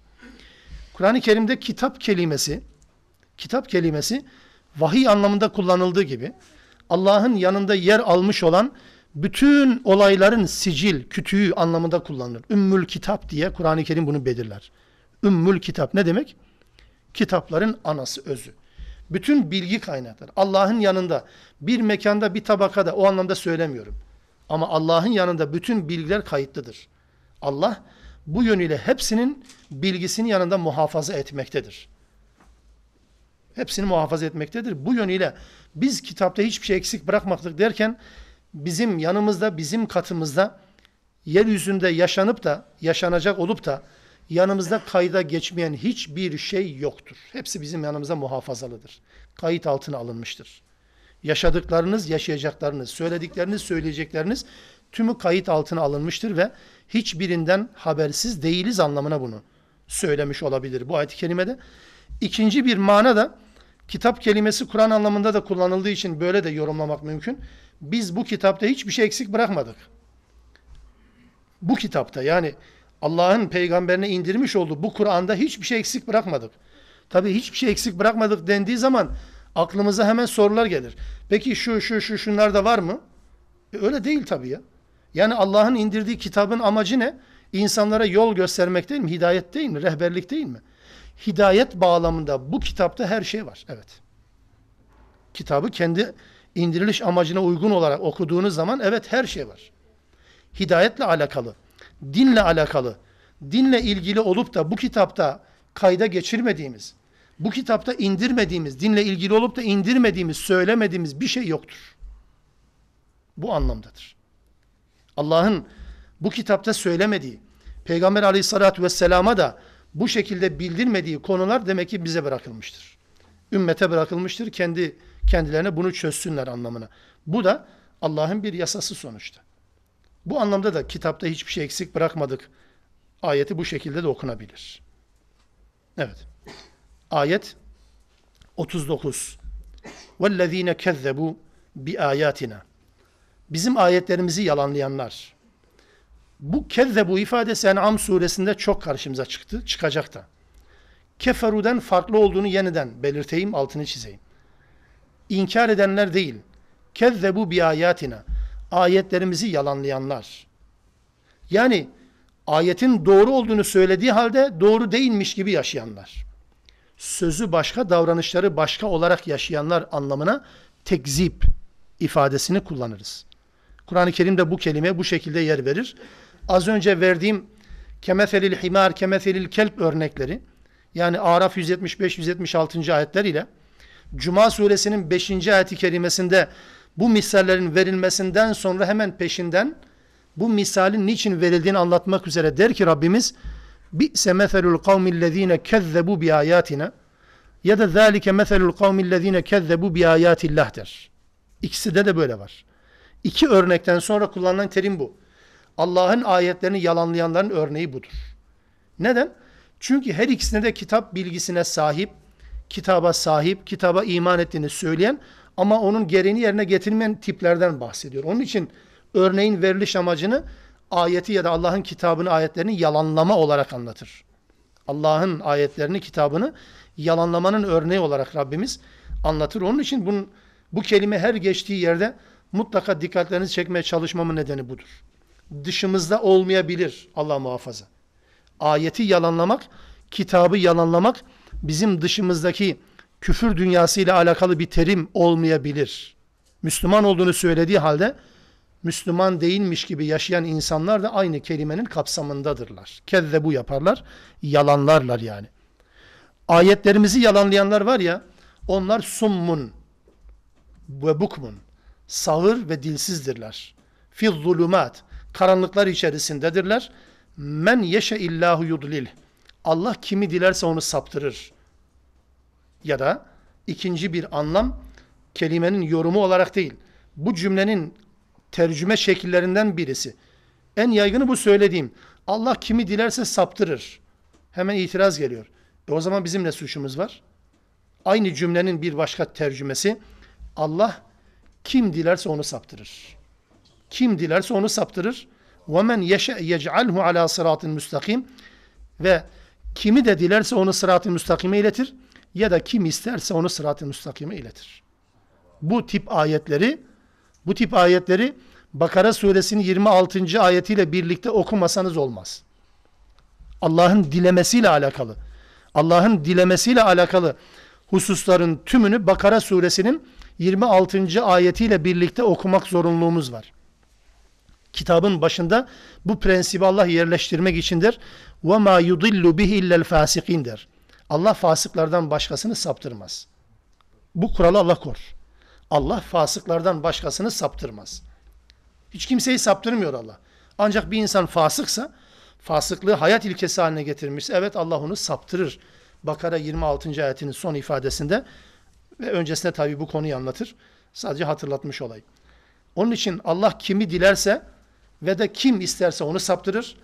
Kur'an-ı Kerim'de kitap kelimesi, kitap kelimesi vahiy anlamında kullanıldığı gibi Allah'ın yanında yer almış olan bütün olayların sicil, kütüğü anlamında kullanılır. Ümmül kitap diye Kur'an-ı Kerim bunu belirler. Ümmül kitap ne demek? Kitapların anası, özü. Bütün bilgi kaynakları. Allah'ın yanında bir mekanda bir tabakada o anlamda söylemiyorum. Ama Allah'ın yanında bütün bilgiler kayıtlıdır. Allah bu yönüyle hepsinin bilgisini yanında muhafaza etmektedir. Hepsini muhafaza etmektedir. Bu yönüyle biz kitapta hiçbir şey eksik bırakmaktık derken bizim yanımızda, bizim katımızda yeryüzünde yaşanıp da, yaşanacak olup da yanımızda kayda geçmeyen hiçbir şey yoktur. Hepsi bizim yanımıza muhafazalıdır. Kayıt altına alınmıştır. Yaşadıklarınız, yaşayacaklarınız, söyledikleriniz, söyleyecekleriniz tümü kayıt altına alınmıştır ve hiçbirinden habersiz değiliz anlamına bunu söylemiş olabilir bu ayet-i kerimede. İkinci bir mana da kitap kelimesi Kur'an anlamında da kullanıldığı için böyle de yorumlamak mümkün. Biz bu kitapta hiçbir şey eksik bırakmadık. Bu kitapta yani Allah'ın peygamberine indirmiş olduğu bu Kur'an'da hiçbir şey eksik bırakmadık. Tabi hiçbir şey eksik bırakmadık dendiği zaman aklımıza hemen sorular gelir. Peki şu şu şu şunlar da var mı? E öyle değil tabi ya. Yani Allah'ın indirdiği kitabın amacı ne? İnsanlara yol göstermek değil mi? Hidayet değil mi? Rehberlik değil mi? Hidayet bağlamında bu kitapta her şey var. Evet. Kitabı kendi indiriliş amacına uygun olarak okuduğunuz zaman evet her şey var. Hidayetle alakalı dinle alakalı, dinle ilgili olup da bu kitapta kayda geçirmediğimiz, bu kitapta indirmediğimiz, dinle ilgili olup da indirmediğimiz, söylemediğimiz bir şey yoktur. Bu anlamdadır. Allah'ın bu kitapta söylemediği, Peygamber aleyhissalatü vesselama da bu şekilde bildirmediği konular demek ki bize bırakılmıştır. Ümmete bırakılmıştır. Kendi kendilerine bunu çözsünler anlamına. Bu da Allah'ın bir yasası sonuçta. Bu anlamda da kitapta hiçbir şey eksik bırakmadık. Ayeti bu şekilde de okunabilir. Evet. Ayet 39. وَالَّذ۪ينَ كَذَّبُوا بِآيَاتِنَا Bizim ayetlerimizi yalanlayanlar. Bu bu ifadesi En'am suresinde çok karşımıza çıktı, çıkacak da. Keferu'den farklı olduğunu yeniden belirteyim, altını çizeyim. İnkar edenler değil. Kezzebu bi ayatina ayetlerimizi yalanlayanlar. Yani ayetin doğru olduğunu söylediği halde doğru değilmiş gibi yaşayanlar. Sözü başka, davranışları başka olarak yaşayanlar anlamına tekzip ifadesini kullanırız. Kur'an-ı Kerim de bu kelime bu şekilde yer verir. Az önce verdiğim kemeselil himar, kemeselil kelp örnekleri yani Araf 175-176. ayetler ile Cuma suresinin 5. ayeti kerimesinde bu misallerin verilmesinden sonra hemen peşinden bu misalin niçin verildiğini anlatmak üzere der ki Rabbimiz bi bi'se meselul kavmillezinekezzebu bi ayatina ya da zalike meselul kavmillezinekezzebu bi ayatillah der. İkisi de de böyle var. İki örnekten sonra kullanılan terim bu. Allah'ın ayetlerini yalanlayanların örneği budur. Neden? Çünkü her ikisine de kitap bilgisine sahip, kitaba sahip, kitaba iman ettiğini söyleyen ama onun gereğini yerine getirmeyen tiplerden bahsediyor. Onun için örneğin veriliş amacını ayeti ya da Allah'ın kitabını ayetlerini yalanlama olarak anlatır. Allah'ın ayetlerini kitabını yalanlamanın örneği olarak Rabbimiz anlatır. Onun için bunun, bu kelime her geçtiği yerde mutlaka dikkatlerinizi çekmeye çalışmamın nedeni budur. Dışımızda olmayabilir Allah muhafaza. Ayeti yalanlamak, kitabı yalanlamak bizim dışımızdaki küfür dünyası ile alakalı bir terim olmayabilir. Müslüman olduğunu söylediği halde Müslüman değilmiş gibi yaşayan insanlar da aynı kelimenin kapsamındadırlar. Kezze bu yaparlar, yalanlarlar yani. Ayetlerimizi yalanlayanlar var ya, onlar summun ve bukmun, sağır ve dilsizdirler. Fil zulumat, karanlıklar içerisindedirler. Men yeşe illahu yudlil. Allah kimi dilerse onu saptırır ya da ikinci bir anlam kelimenin yorumu olarak değil. Bu cümlenin tercüme şekillerinden birisi. En yaygını bu söylediğim. Allah kimi dilerse saptırır. Hemen itiraz geliyor. E o zaman bizim ne suçumuz var? Aynı cümlenin bir başka tercümesi Allah kim dilerse onu saptırır. Kim dilerse onu saptırır. وَمَنْ يَشَأْ يَجْعَلْهُ عَلَى صِرَاطٍ مُسْتَقِيمٍ Ve kimi de dilerse onu sırat-ı müstakime iletir ya da kim isterse onu sırat-ı müstakime iletir. Bu tip ayetleri bu tip ayetleri Bakara suresinin 26. ayetiyle birlikte okumasanız olmaz. Allah'ın dilemesiyle alakalı. Allah'ın dilemesiyle alakalı hususların tümünü Bakara suresinin 26. ayetiyle birlikte okumak zorunluluğumuz var. Kitabın başında bu prensibi Allah yerleştirmek içindir. وَمَا يُضِلُّ بِهِ اِلَّا الْفَاسِقِينَ der. Allah fasıklardan başkasını saptırmaz. Bu kuralı Allah kor. Allah fasıklardan başkasını saptırmaz. Hiç kimseyi saptırmıyor Allah. Ancak bir insan fasıksa, fasıklığı hayat ilkesi haline getirmişse, evet Allah onu saptırır. Bakara 26. ayetinin son ifadesinde ve öncesinde tabi bu konuyu anlatır. Sadece hatırlatmış olay. Onun için Allah kimi dilerse ve de kim isterse onu saptırır.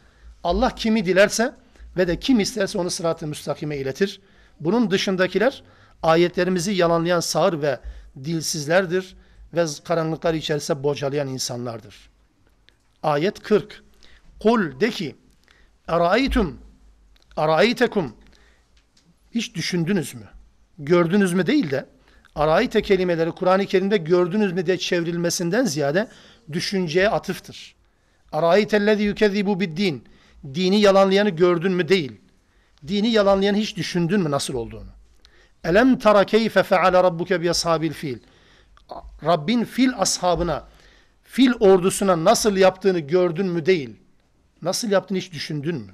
Allah kimi dilerse ve de kim isterse onu sırat-ı müstakime iletir. Bunun dışındakiler ayetlerimizi yalanlayan sağır ve dilsizlerdir ve karanlıklar içerisinde bocalayan insanlardır. Ayet 40 Kul de ki Erayitum Erayitekum Hiç düşündünüz mü? Gördünüz mü değil de Arayite kelimeleri Kur'an-ı Kerim'de gördünüz mü diye çevrilmesinden ziyade düşünceye atıftır. Arayitellezi yükezzibu biddin dini yalanlayanı gördün mü değil. Dini yalanlayanı hiç düşündün mü nasıl olduğunu? Elem tara keyfe feale rabbuke bi ashabil fil. Rabbin fil ashabına, fil ordusuna nasıl yaptığını gördün mü değil. Nasıl yaptığını hiç düşündün mü?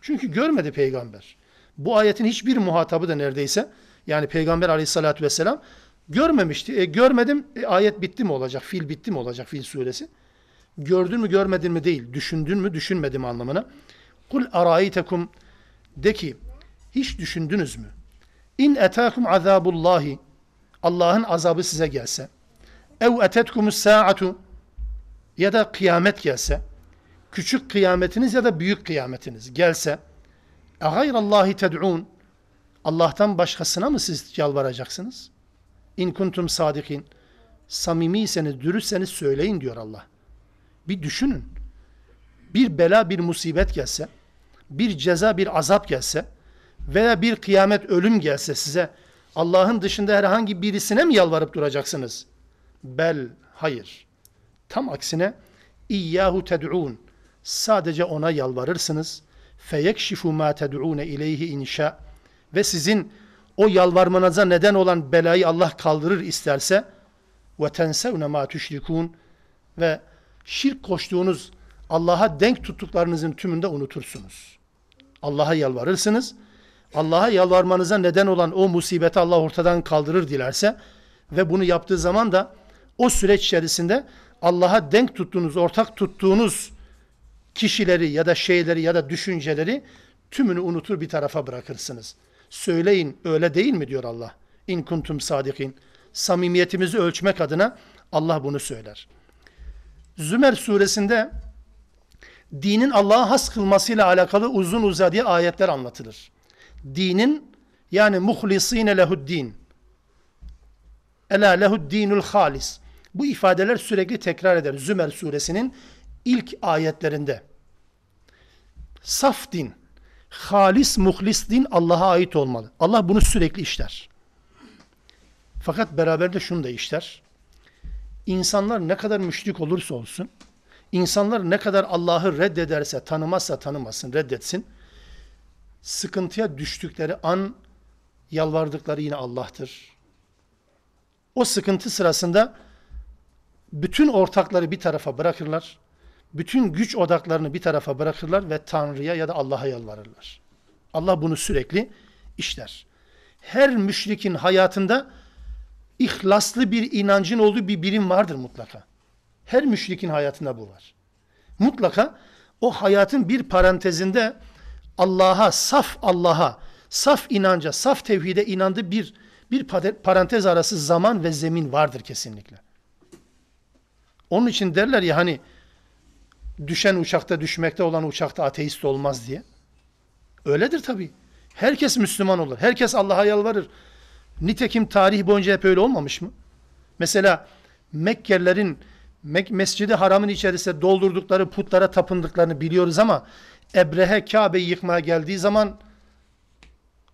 Çünkü görmedi peygamber. Bu ayetin hiçbir muhatabı da neredeyse yani peygamber aleyhissalatü vesselam görmemişti. E, görmedim e, ayet bitti mi olacak? Fil bitti mi olacak? Fil suresi gördün mü görmedin mi değil, düşündün mü düşünmedim anlamına. Kul araitekum de ki hiç düşündünüz mü? İn etakum azabullahi Allah'ın azabı size gelse ev etetkumus saatu ya da kıyamet gelse küçük kıyametiniz ya da büyük kıyametiniz gelse e gayrallahi ted'un Allah'tan başkasına mı siz yalvaracaksınız? İn kuntum sadikin samimiyseniz, dürüstseniz söyleyin diyor Allah. Bir düşünün. Bir bela, bir musibet gelse, bir ceza, bir azap gelse veya bir kıyamet ölüm gelse size Allah'ın dışında herhangi birisine mi yalvarıp duracaksınız? Bel, hayır. Tam aksine İyyahu ted'un. Sadece ona yalvarırsınız. Feyekşifu ma ted'une ileyhi inşa. Ve sizin o yalvarmanıza neden olan belayı Allah kaldırır isterse ve tensevne ma tüşrikun ve şirk koştuğunuz Allah'a denk tuttuklarınızın tümünde unutursunuz. Allah'a yalvarırsınız. Allah'a yalvarmanıza neden olan o musibeti Allah ortadan kaldırır dilerse ve bunu yaptığı zaman da o süreç içerisinde Allah'a denk tuttuğunuz, ortak tuttuğunuz kişileri ya da şeyleri ya da düşünceleri tümünü unutur bir tarafa bırakırsınız. Söyleyin öyle değil mi diyor Allah. İn kuntum sadikin. Samimiyetimizi ölçmek adına Allah bunu söyler. Zümer suresinde dinin Allah'a has kılmasıyla alakalı uzun uza diye ayetler anlatılır. Dinin yani muhlisine lehuddin. Ela lehuddinul halis. Bu ifadeler sürekli tekrar eder Zümer suresinin ilk ayetlerinde. Saf din, halis muhlis din Allah'a ait olmalı. Allah bunu sürekli işler. Fakat beraberinde şunu da işler insanlar ne kadar müşrik olursa olsun, insanlar ne kadar Allah'ı reddederse, tanımazsa tanımasın, reddetsin, sıkıntıya düştükleri an yalvardıkları yine Allah'tır. O sıkıntı sırasında bütün ortakları bir tarafa bırakırlar, bütün güç odaklarını bir tarafa bırakırlar ve Tanrı'ya ya da Allah'a yalvarırlar. Allah bunu sürekli işler. Her müşrikin hayatında İhlaslı bir inancın olduğu bir birim vardır mutlaka. Her müşrikin hayatında bu var. Mutlaka o hayatın bir parantezinde Allah'a, saf Allah'a, saf inanca, saf tevhide inandığı bir bir parantez arası zaman ve zemin vardır kesinlikle. Onun için derler ya hani düşen uçakta düşmekte olan uçakta ateist olmaz diye. Öyledir tabii. Herkes Müslüman olur. Herkes Allah'a yalvarır. Nitekim tarih boyunca hep öyle olmamış mı? Mesela Mekkelilerin Mek Mescid-i Haram'ın içerisinde doldurdukları putlara tapındıklarını biliyoruz ama Ebrehe Kabe'yi yıkmaya geldiği zaman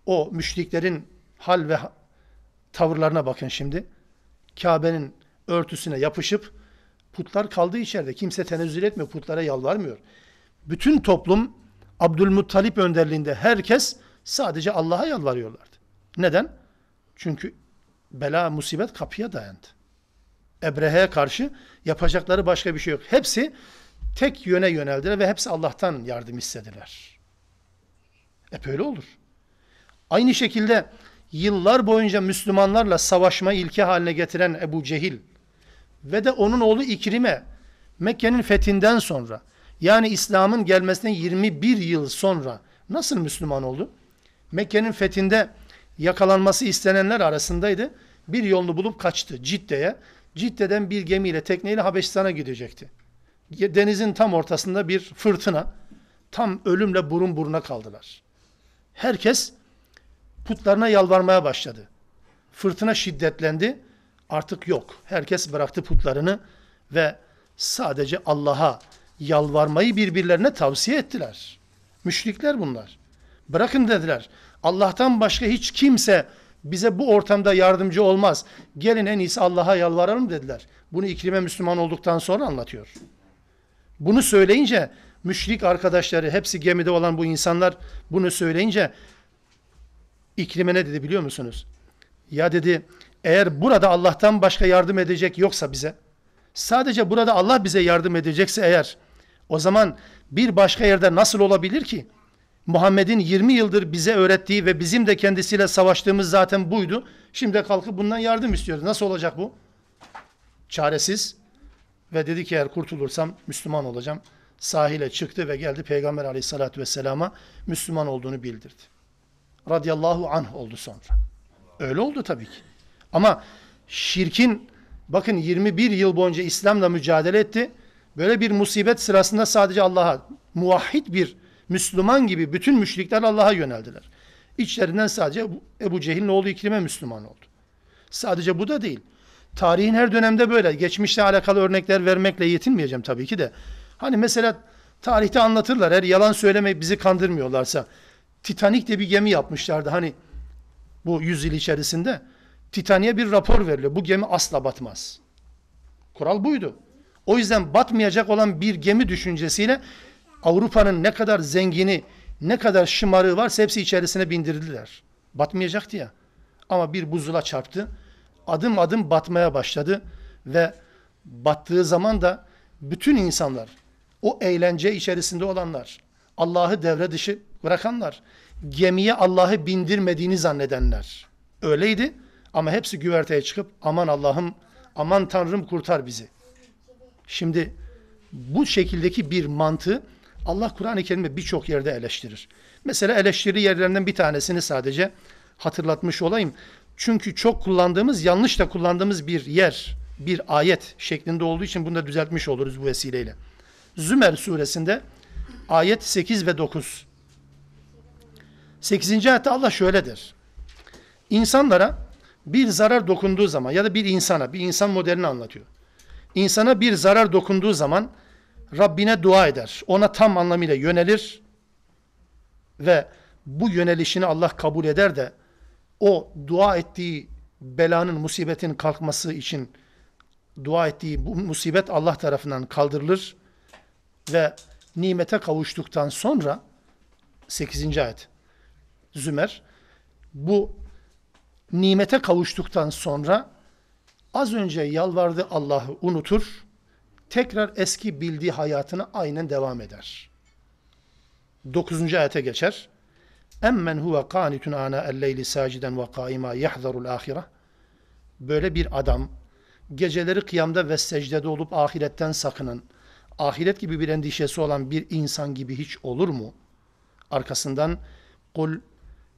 o müşriklerin hal ve tavırlarına bakın şimdi. Kabe'nin örtüsüne yapışıp putlar kaldığı içeride. Kimse tenezzül etmiyor, putlara yalvarmıyor. Bütün toplum Abdülmuttalip önderliğinde herkes sadece Allah'a yalvarıyorlardı. Neden? Çünkü bela, musibet kapıya dayandı. Ebrehe'ye karşı yapacakları başka bir şey yok. Hepsi tek yöne yöneldiler ve hepsi Allah'tan yardım istediler. Hep öyle olur. Aynı şekilde yıllar boyunca Müslümanlarla savaşma ilke haline getiren Ebu Cehil ve de onun oğlu İkrime Mekke'nin fethinden sonra yani İslam'ın gelmesine 21 yıl sonra nasıl Müslüman oldu? Mekke'nin fethinde yakalanması istenenler arasındaydı. Bir yolunu bulup kaçtı Cidde'ye. Cidde'den bir gemiyle, tekneyle Habeşistan'a gidecekti. Denizin tam ortasında bir fırtına. Tam ölümle burun buruna kaldılar. Herkes putlarına yalvarmaya başladı. Fırtına şiddetlendi. Artık yok. Herkes bıraktı putlarını ve sadece Allah'a yalvarmayı birbirlerine tavsiye ettiler. Müşrikler bunlar. Bırakın dediler. Allah'tan başka hiç kimse bize bu ortamda yardımcı olmaz. Gelin en iyisi Allah'a yalvaralım dediler. Bunu iklime Müslüman olduktan sonra anlatıyor. Bunu söyleyince müşrik arkadaşları hepsi gemide olan bu insanlar bunu söyleyince iklime ne dedi biliyor musunuz? Ya dedi eğer burada Allah'tan başka yardım edecek yoksa bize sadece burada Allah bize yardım edecekse eğer o zaman bir başka yerde nasıl olabilir ki? Muhammed'in 20 yıldır bize öğrettiği ve bizim de kendisiyle savaştığımız zaten buydu. Şimdi kalkıp bundan yardım istiyoruz. Nasıl olacak bu? Çaresiz. Ve dedi ki eğer kurtulursam Müslüman olacağım. Sahile çıktı ve geldi Peygamber aleyhissalatü vesselama Müslüman olduğunu bildirdi. Radiyallahu anh oldu sonra. Öyle oldu tabii ki. Ama şirkin bakın 21 yıl boyunca İslam'la mücadele etti. Böyle bir musibet sırasında sadece Allah'a muvahhid bir Müslüman gibi bütün müşrikler Allah'a yöneldiler. İçlerinden sadece Ebu Cehil'in oğlu İkrim'e Müslüman oldu. Sadece bu da değil. Tarihin her dönemde böyle. Geçmişle alakalı örnekler vermekle yetinmeyeceğim tabii ki de. Hani mesela tarihte anlatırlar. Her yalan söylemek bizi kandırmıyorlarsa. Titanik de bir gemi yapmışlardı. Hani bu yüzyıl içerisinde. Titanik'e bir rapor veriliyor. Bu gemi asla batmaz. Kural buydu. O yüzden batmayacak olan bir gemi düşüncesiyle Avrupa'nın ne kadar zengini, ne kadar şımarığı varsa hepsi içerisine bindirdiler. Batmayacaktı ya. Ama bir buzula çarptı. Adım adım batmaya başladı ve battığı zaman da bütün insanlar, o eğlence içerisinde olanlar, Allah'ı devre dışı bırakanlar, gemiye Allah'ı bindirmediğini zannedenler. Öyleydi ama hepsi güverteye çıkıp aman Allah'ım, aman Tanrım kurtar bizi. Şimdi bu şekildeki bir mantığı Allah Kur'an-ı Kerim'i birçok yerde eleştirir. Mesela eleştiri yerlerinden bir tanesini sadece hatırlatmış olayım. Çünkü çok kullandığımız, yanlış da kullandığımız bir yer, bir ayet şeklinde olduğu için bunu da düzeltmiş oluruz bu vesileyle. Zümer suresinde ayet 8 ve 9. 8. ayette Allah şöyle der. İnsanlara bir zarar dokunduğu zaman ya da bir insana, bir insan modelini anlatıyor. İnsana bir zarar dokunduğu zaman Rabbine dua eder. Ona tam anlamıyla yönelir ve bu yönelişini Allah kabul eder de o dua ettiği belanın, musibetin kalkması için dua ettiği bu musibet Allah tarafından kaldırılır ve nimete kavuştuktan sonra 8. ayet Zümer bu nimete kavuştuktan sonra az önce yalvardı Allah'ı unutur tekrar eski bildiği hayatına aynen devam eder. Dokuzuncu ayete geçer. Emmen huve kanitun ana el-leyli saciden ve kaima yahzarul ahire. Böyle bir adam geceleri kıyamda ve secdede olup ahiretten sakının, ahiret gibi bir endişesi olan bir insan gibi hiç olur mu? Arkasından kul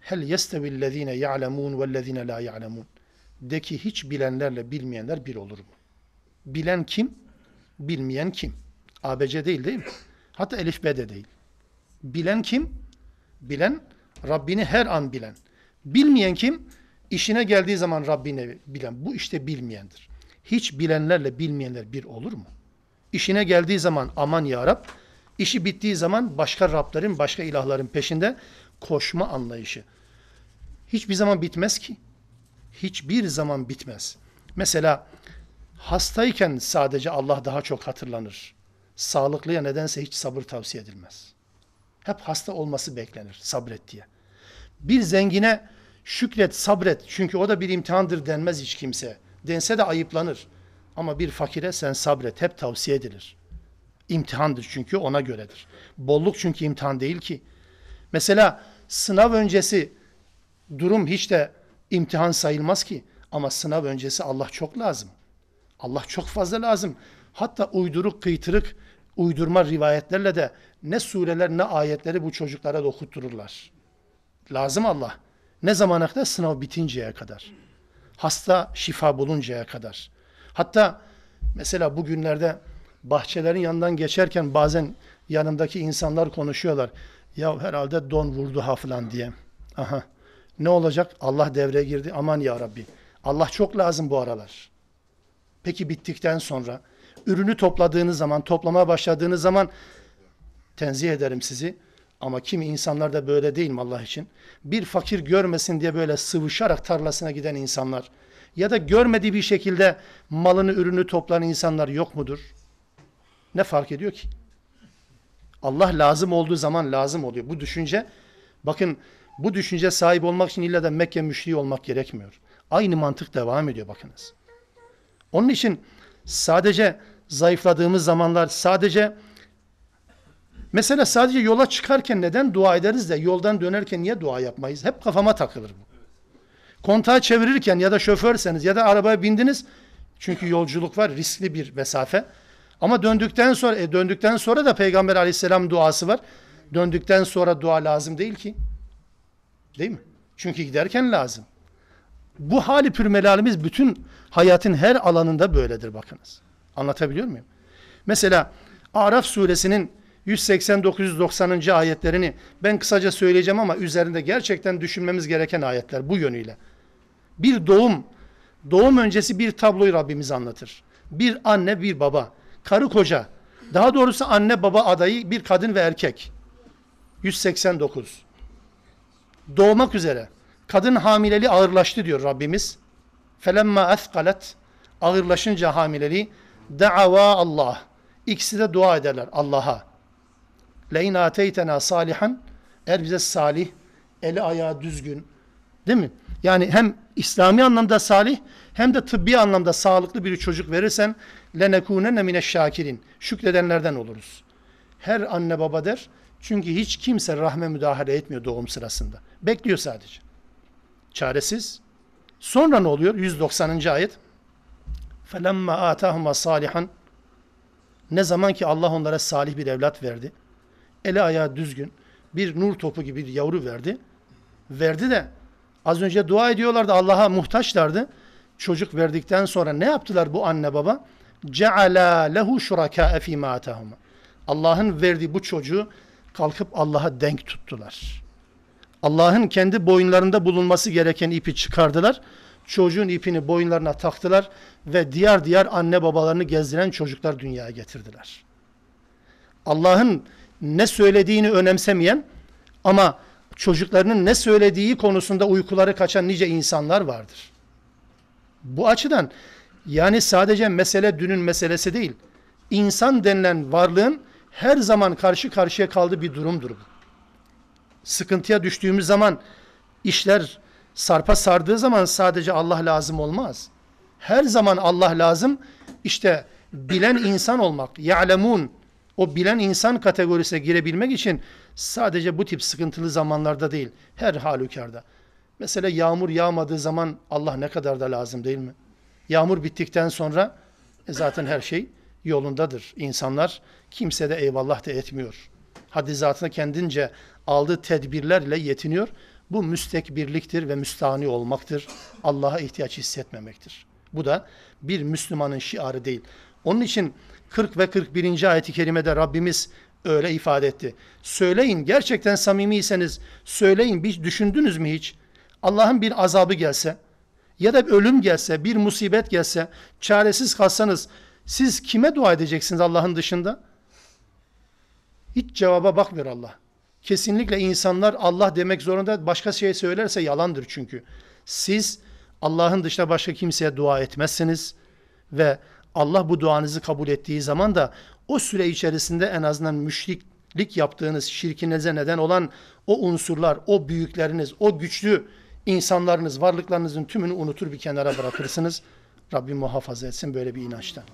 hel yestevillezine ya'lemun vellezine la ya'lemun. De ki hiç bilenlerle bilmeyenler bir olur mu? Bilen kim? bilmeyen kim? ABC değil değil mi? Hatta Elif B de değil. Bilen kim? Bilen Rabbini her an bilen. Bilmeyen kim? İşine geldiği zaman Rabbini bilen. Bu işte bilmeyendir. Hiç bilenlerle bilmeyenler bir olur mu? İşine geldiği zaman aman ya Rab, işi bittiği zaman başka Rabların, başka ilahların peşinde koşma anlayışı. Hiçbir zaman bitmez ki. Hiçbir zaman bitmez. Mesela Hastayken sadece Allah daha çok hatırlanır. Sağlıklıya nedense hiç sabır tavsiye edilmez. Hep hasta olması beklenir sabret diye. Bir zengine şükret sabret çünkü o da bir imtihandır denmez hiç kimse. Dense de ayıplanır. Ama bir fakire sen sabret hep tavsiye edilir. İmtihandır çünkü ona göredir. Bolluk çünkü imtihan değil ki. Mesela sınav öncesi durum hiç de imtihan sayılmaz ki. Ama sınav öncesi Allah çok lazım. Allah çok fazla lazım. Hatta uyduruk, kıytırık, uydurma rivayetlerle de ne sureler ne ayetleri bu çocuklara da okuttururlar. Lazım Allah. Ne zamana kadar? Sınav bitinceye kadar. Hasta şifa buluncaya kadar. Hatta mesela bugünlerde bahçelerin yanından geçerken bazen yanımdaki insanlar konuşuyorlar. Ya herhalde don vurdu ha falan diye. Aha. Ne olacak? Allah devreye girdi. Aman ya Rabbi. Allah çok lazım bu aralar. Peki bittikten sonra ürünü topladığınız zaman, toplamaya başladığınız zaman tenzih ederim sizi. Ama kimi insanlar da böyle değil mi Allah için? Bir fakir görmesin diye böyle sıvışarak tarlasına giden insanlar ya da görmediği bir şekilde malını, ürünü toplayan insanlar yok mudur? Ne fark ediyor ki? Allah lazım olduğu zaman lazım oluyor. Bu düşünce, bakın bu düşünce sahip olmak için illa da Mekke müşriği olmak gerekmiyor. Aynı mantık devam ediyor bakınız. Onun için sadece zayıfladığımız zamanlar sadece mesela sadece yola çıkarken neden dua ederiz de yoldan dönerken niye dua yapmayız? Hep kafama takılır bu. Kontağı çevirirken ya da şoförseniz ya da arabaya bindiniz çünkü yolculuk var riskli bir mesafe. Ama döndükten sonra e, döndükten sonra da Peygamber Aleyhisselam duası var. Döndükten sonra dua lazım değil ki. Değil mi? Çünkü giderken lazım. Bu hali pürmelalimiz bütün Hayatın her alanında böyledir bakınız. Anlatabiliyor muyum? Mesela Araf suresinin 180-990. ayetlerini ben kısaca söyleyeceğim ama üzerinde gerçekten düşünmemiz gereken ayetler bu yönüyle. Bir doğum, doğum öncesi bir tabloyu Rabbimiz anlatır. Bir anne, bir baba, karı koca, daha doğrusu anne baba adayı bir kadın ve erkek. 189. Doğmak üzere. Kadın hamileli ağırlaştı diyor Rabbimiz. Felemma eskalet ağırlaşınca hamileri da'ava Allah. İkisi de dua ederler Allah'a. Leyn ateytena salihan eğer bize salih, eli ayağı düzgün değil mi? Yani hem İslami anlamda salih hem de tıbbi anlamda sağlıklı bir çocuk verirsen lenekunenne mine şakirin. Şükredenlerden oluruz. Her anne baba der. Çünkü hiç kimse rahme müdahale etmiyor doğum sırasında. Bekliyor sadece. Çaresiz, Sonra ne oluyor? 190. ayet. Felemma atahuma salihan ne zaman ki Allah onlara salih bir evlat verdi. Ele ayağı düzgün bir nur topu gibi bir yavru verdi. Verdi de az önce dua ediyorlardı Allah'a muhtaçlardı. Çocuk verdikten sonra ne yaptılar bu anne baba? Ceala lehu şurakâ fîmâ Allah'ın verdiği bu çocuğu kalkıp Allah'a denk tuttular. Allah'ın kendi boyunlarında bulunması gereken ipi çıkardılar. Çocuğun ipini boyunlarına taktılar ve diğer diğer anne babalarını gezdiren çocuklar dünyaya getirdiler. Allah'ın ne söylediğini önemsemeyen ama çocuklarının ne söylediği konusunda uykuları kaçan nice insanlar vardır. Bu açıdan yani sadece mesele dünün meselesi değil. İnsan denilen varlığın her zaman karşı karşıya kaldığı bir durumdur bu sıkıntıya düştüğümüz zaman işler sarpa sardığı zaman sadece Allah lazım olmaz. Her zaman Allah lazım. İşte bilen insan olmak, ya'lemun o bilen insan kategorisine girebilmek için sadece bu tip sıkıntılı zamanlarda değil, her halükarda. Mesela yağmur yağmadığı zaman Allah ne kadar da lazım değil mi? Yağmur bittikten sonra e zaten her şey yolundadır. İnsanlar kimse de eyvallah da etmiyor. Haddi zatına kendince aldığı tedbirlerle yetiniyor. Bu müstekbirliktir ve müstahni olmaktır. Allah'a ihtiyaç hissetmemektir. Bu da bir Müslümanın şiarı değil. Onun için 40 ve 41. ayeti kerimede Rabbimiz öyle ifade etti. Söyleyin gerçekten samimiyseniz söyleyin bir düşündünüz mü hiç? Allah'ın bir azabı gelse ya da bir ölüm gelse, bir musibet gelse, çaresiz kalsanız siz kime dua edeceksiniz Allah'ın dışında? Hiç cevaba bakmıyor Allah. Kesinlikle insanlar Allah demek zorunda başka şey söylerse yalandır çünkü. Siz Allah'ın dışında başka kimseye dua etmezsiniz ve Allah bu duanızı kabul ettiği zaman da o süre içerisinde en azından müşriklik yaptığınız, şirkinize neden olan o unsurlar, o büyükleriniz, o güçlü insanlarınız, varlıklarınızın tümünü unutur bir kenara bırakırsınız. Rabbim muhafaza etsin böyle bir inançtan.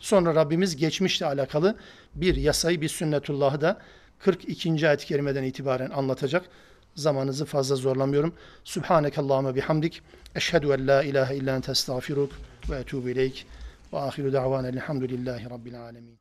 Sonra Rabbimiz geçmişle alakalı bir yasayı, bir sünnetullahı da 42. ayet-i kerimeden itibaren anlatacak. Zamanınızı fazla zorlamıyorum. Subhanekallahümme bihamdik. Eşhedü en la ilahe illa ente estağfiruk ve etubu ileyk. Ve ahiru da'van elhamdülillahi rabbil alemin.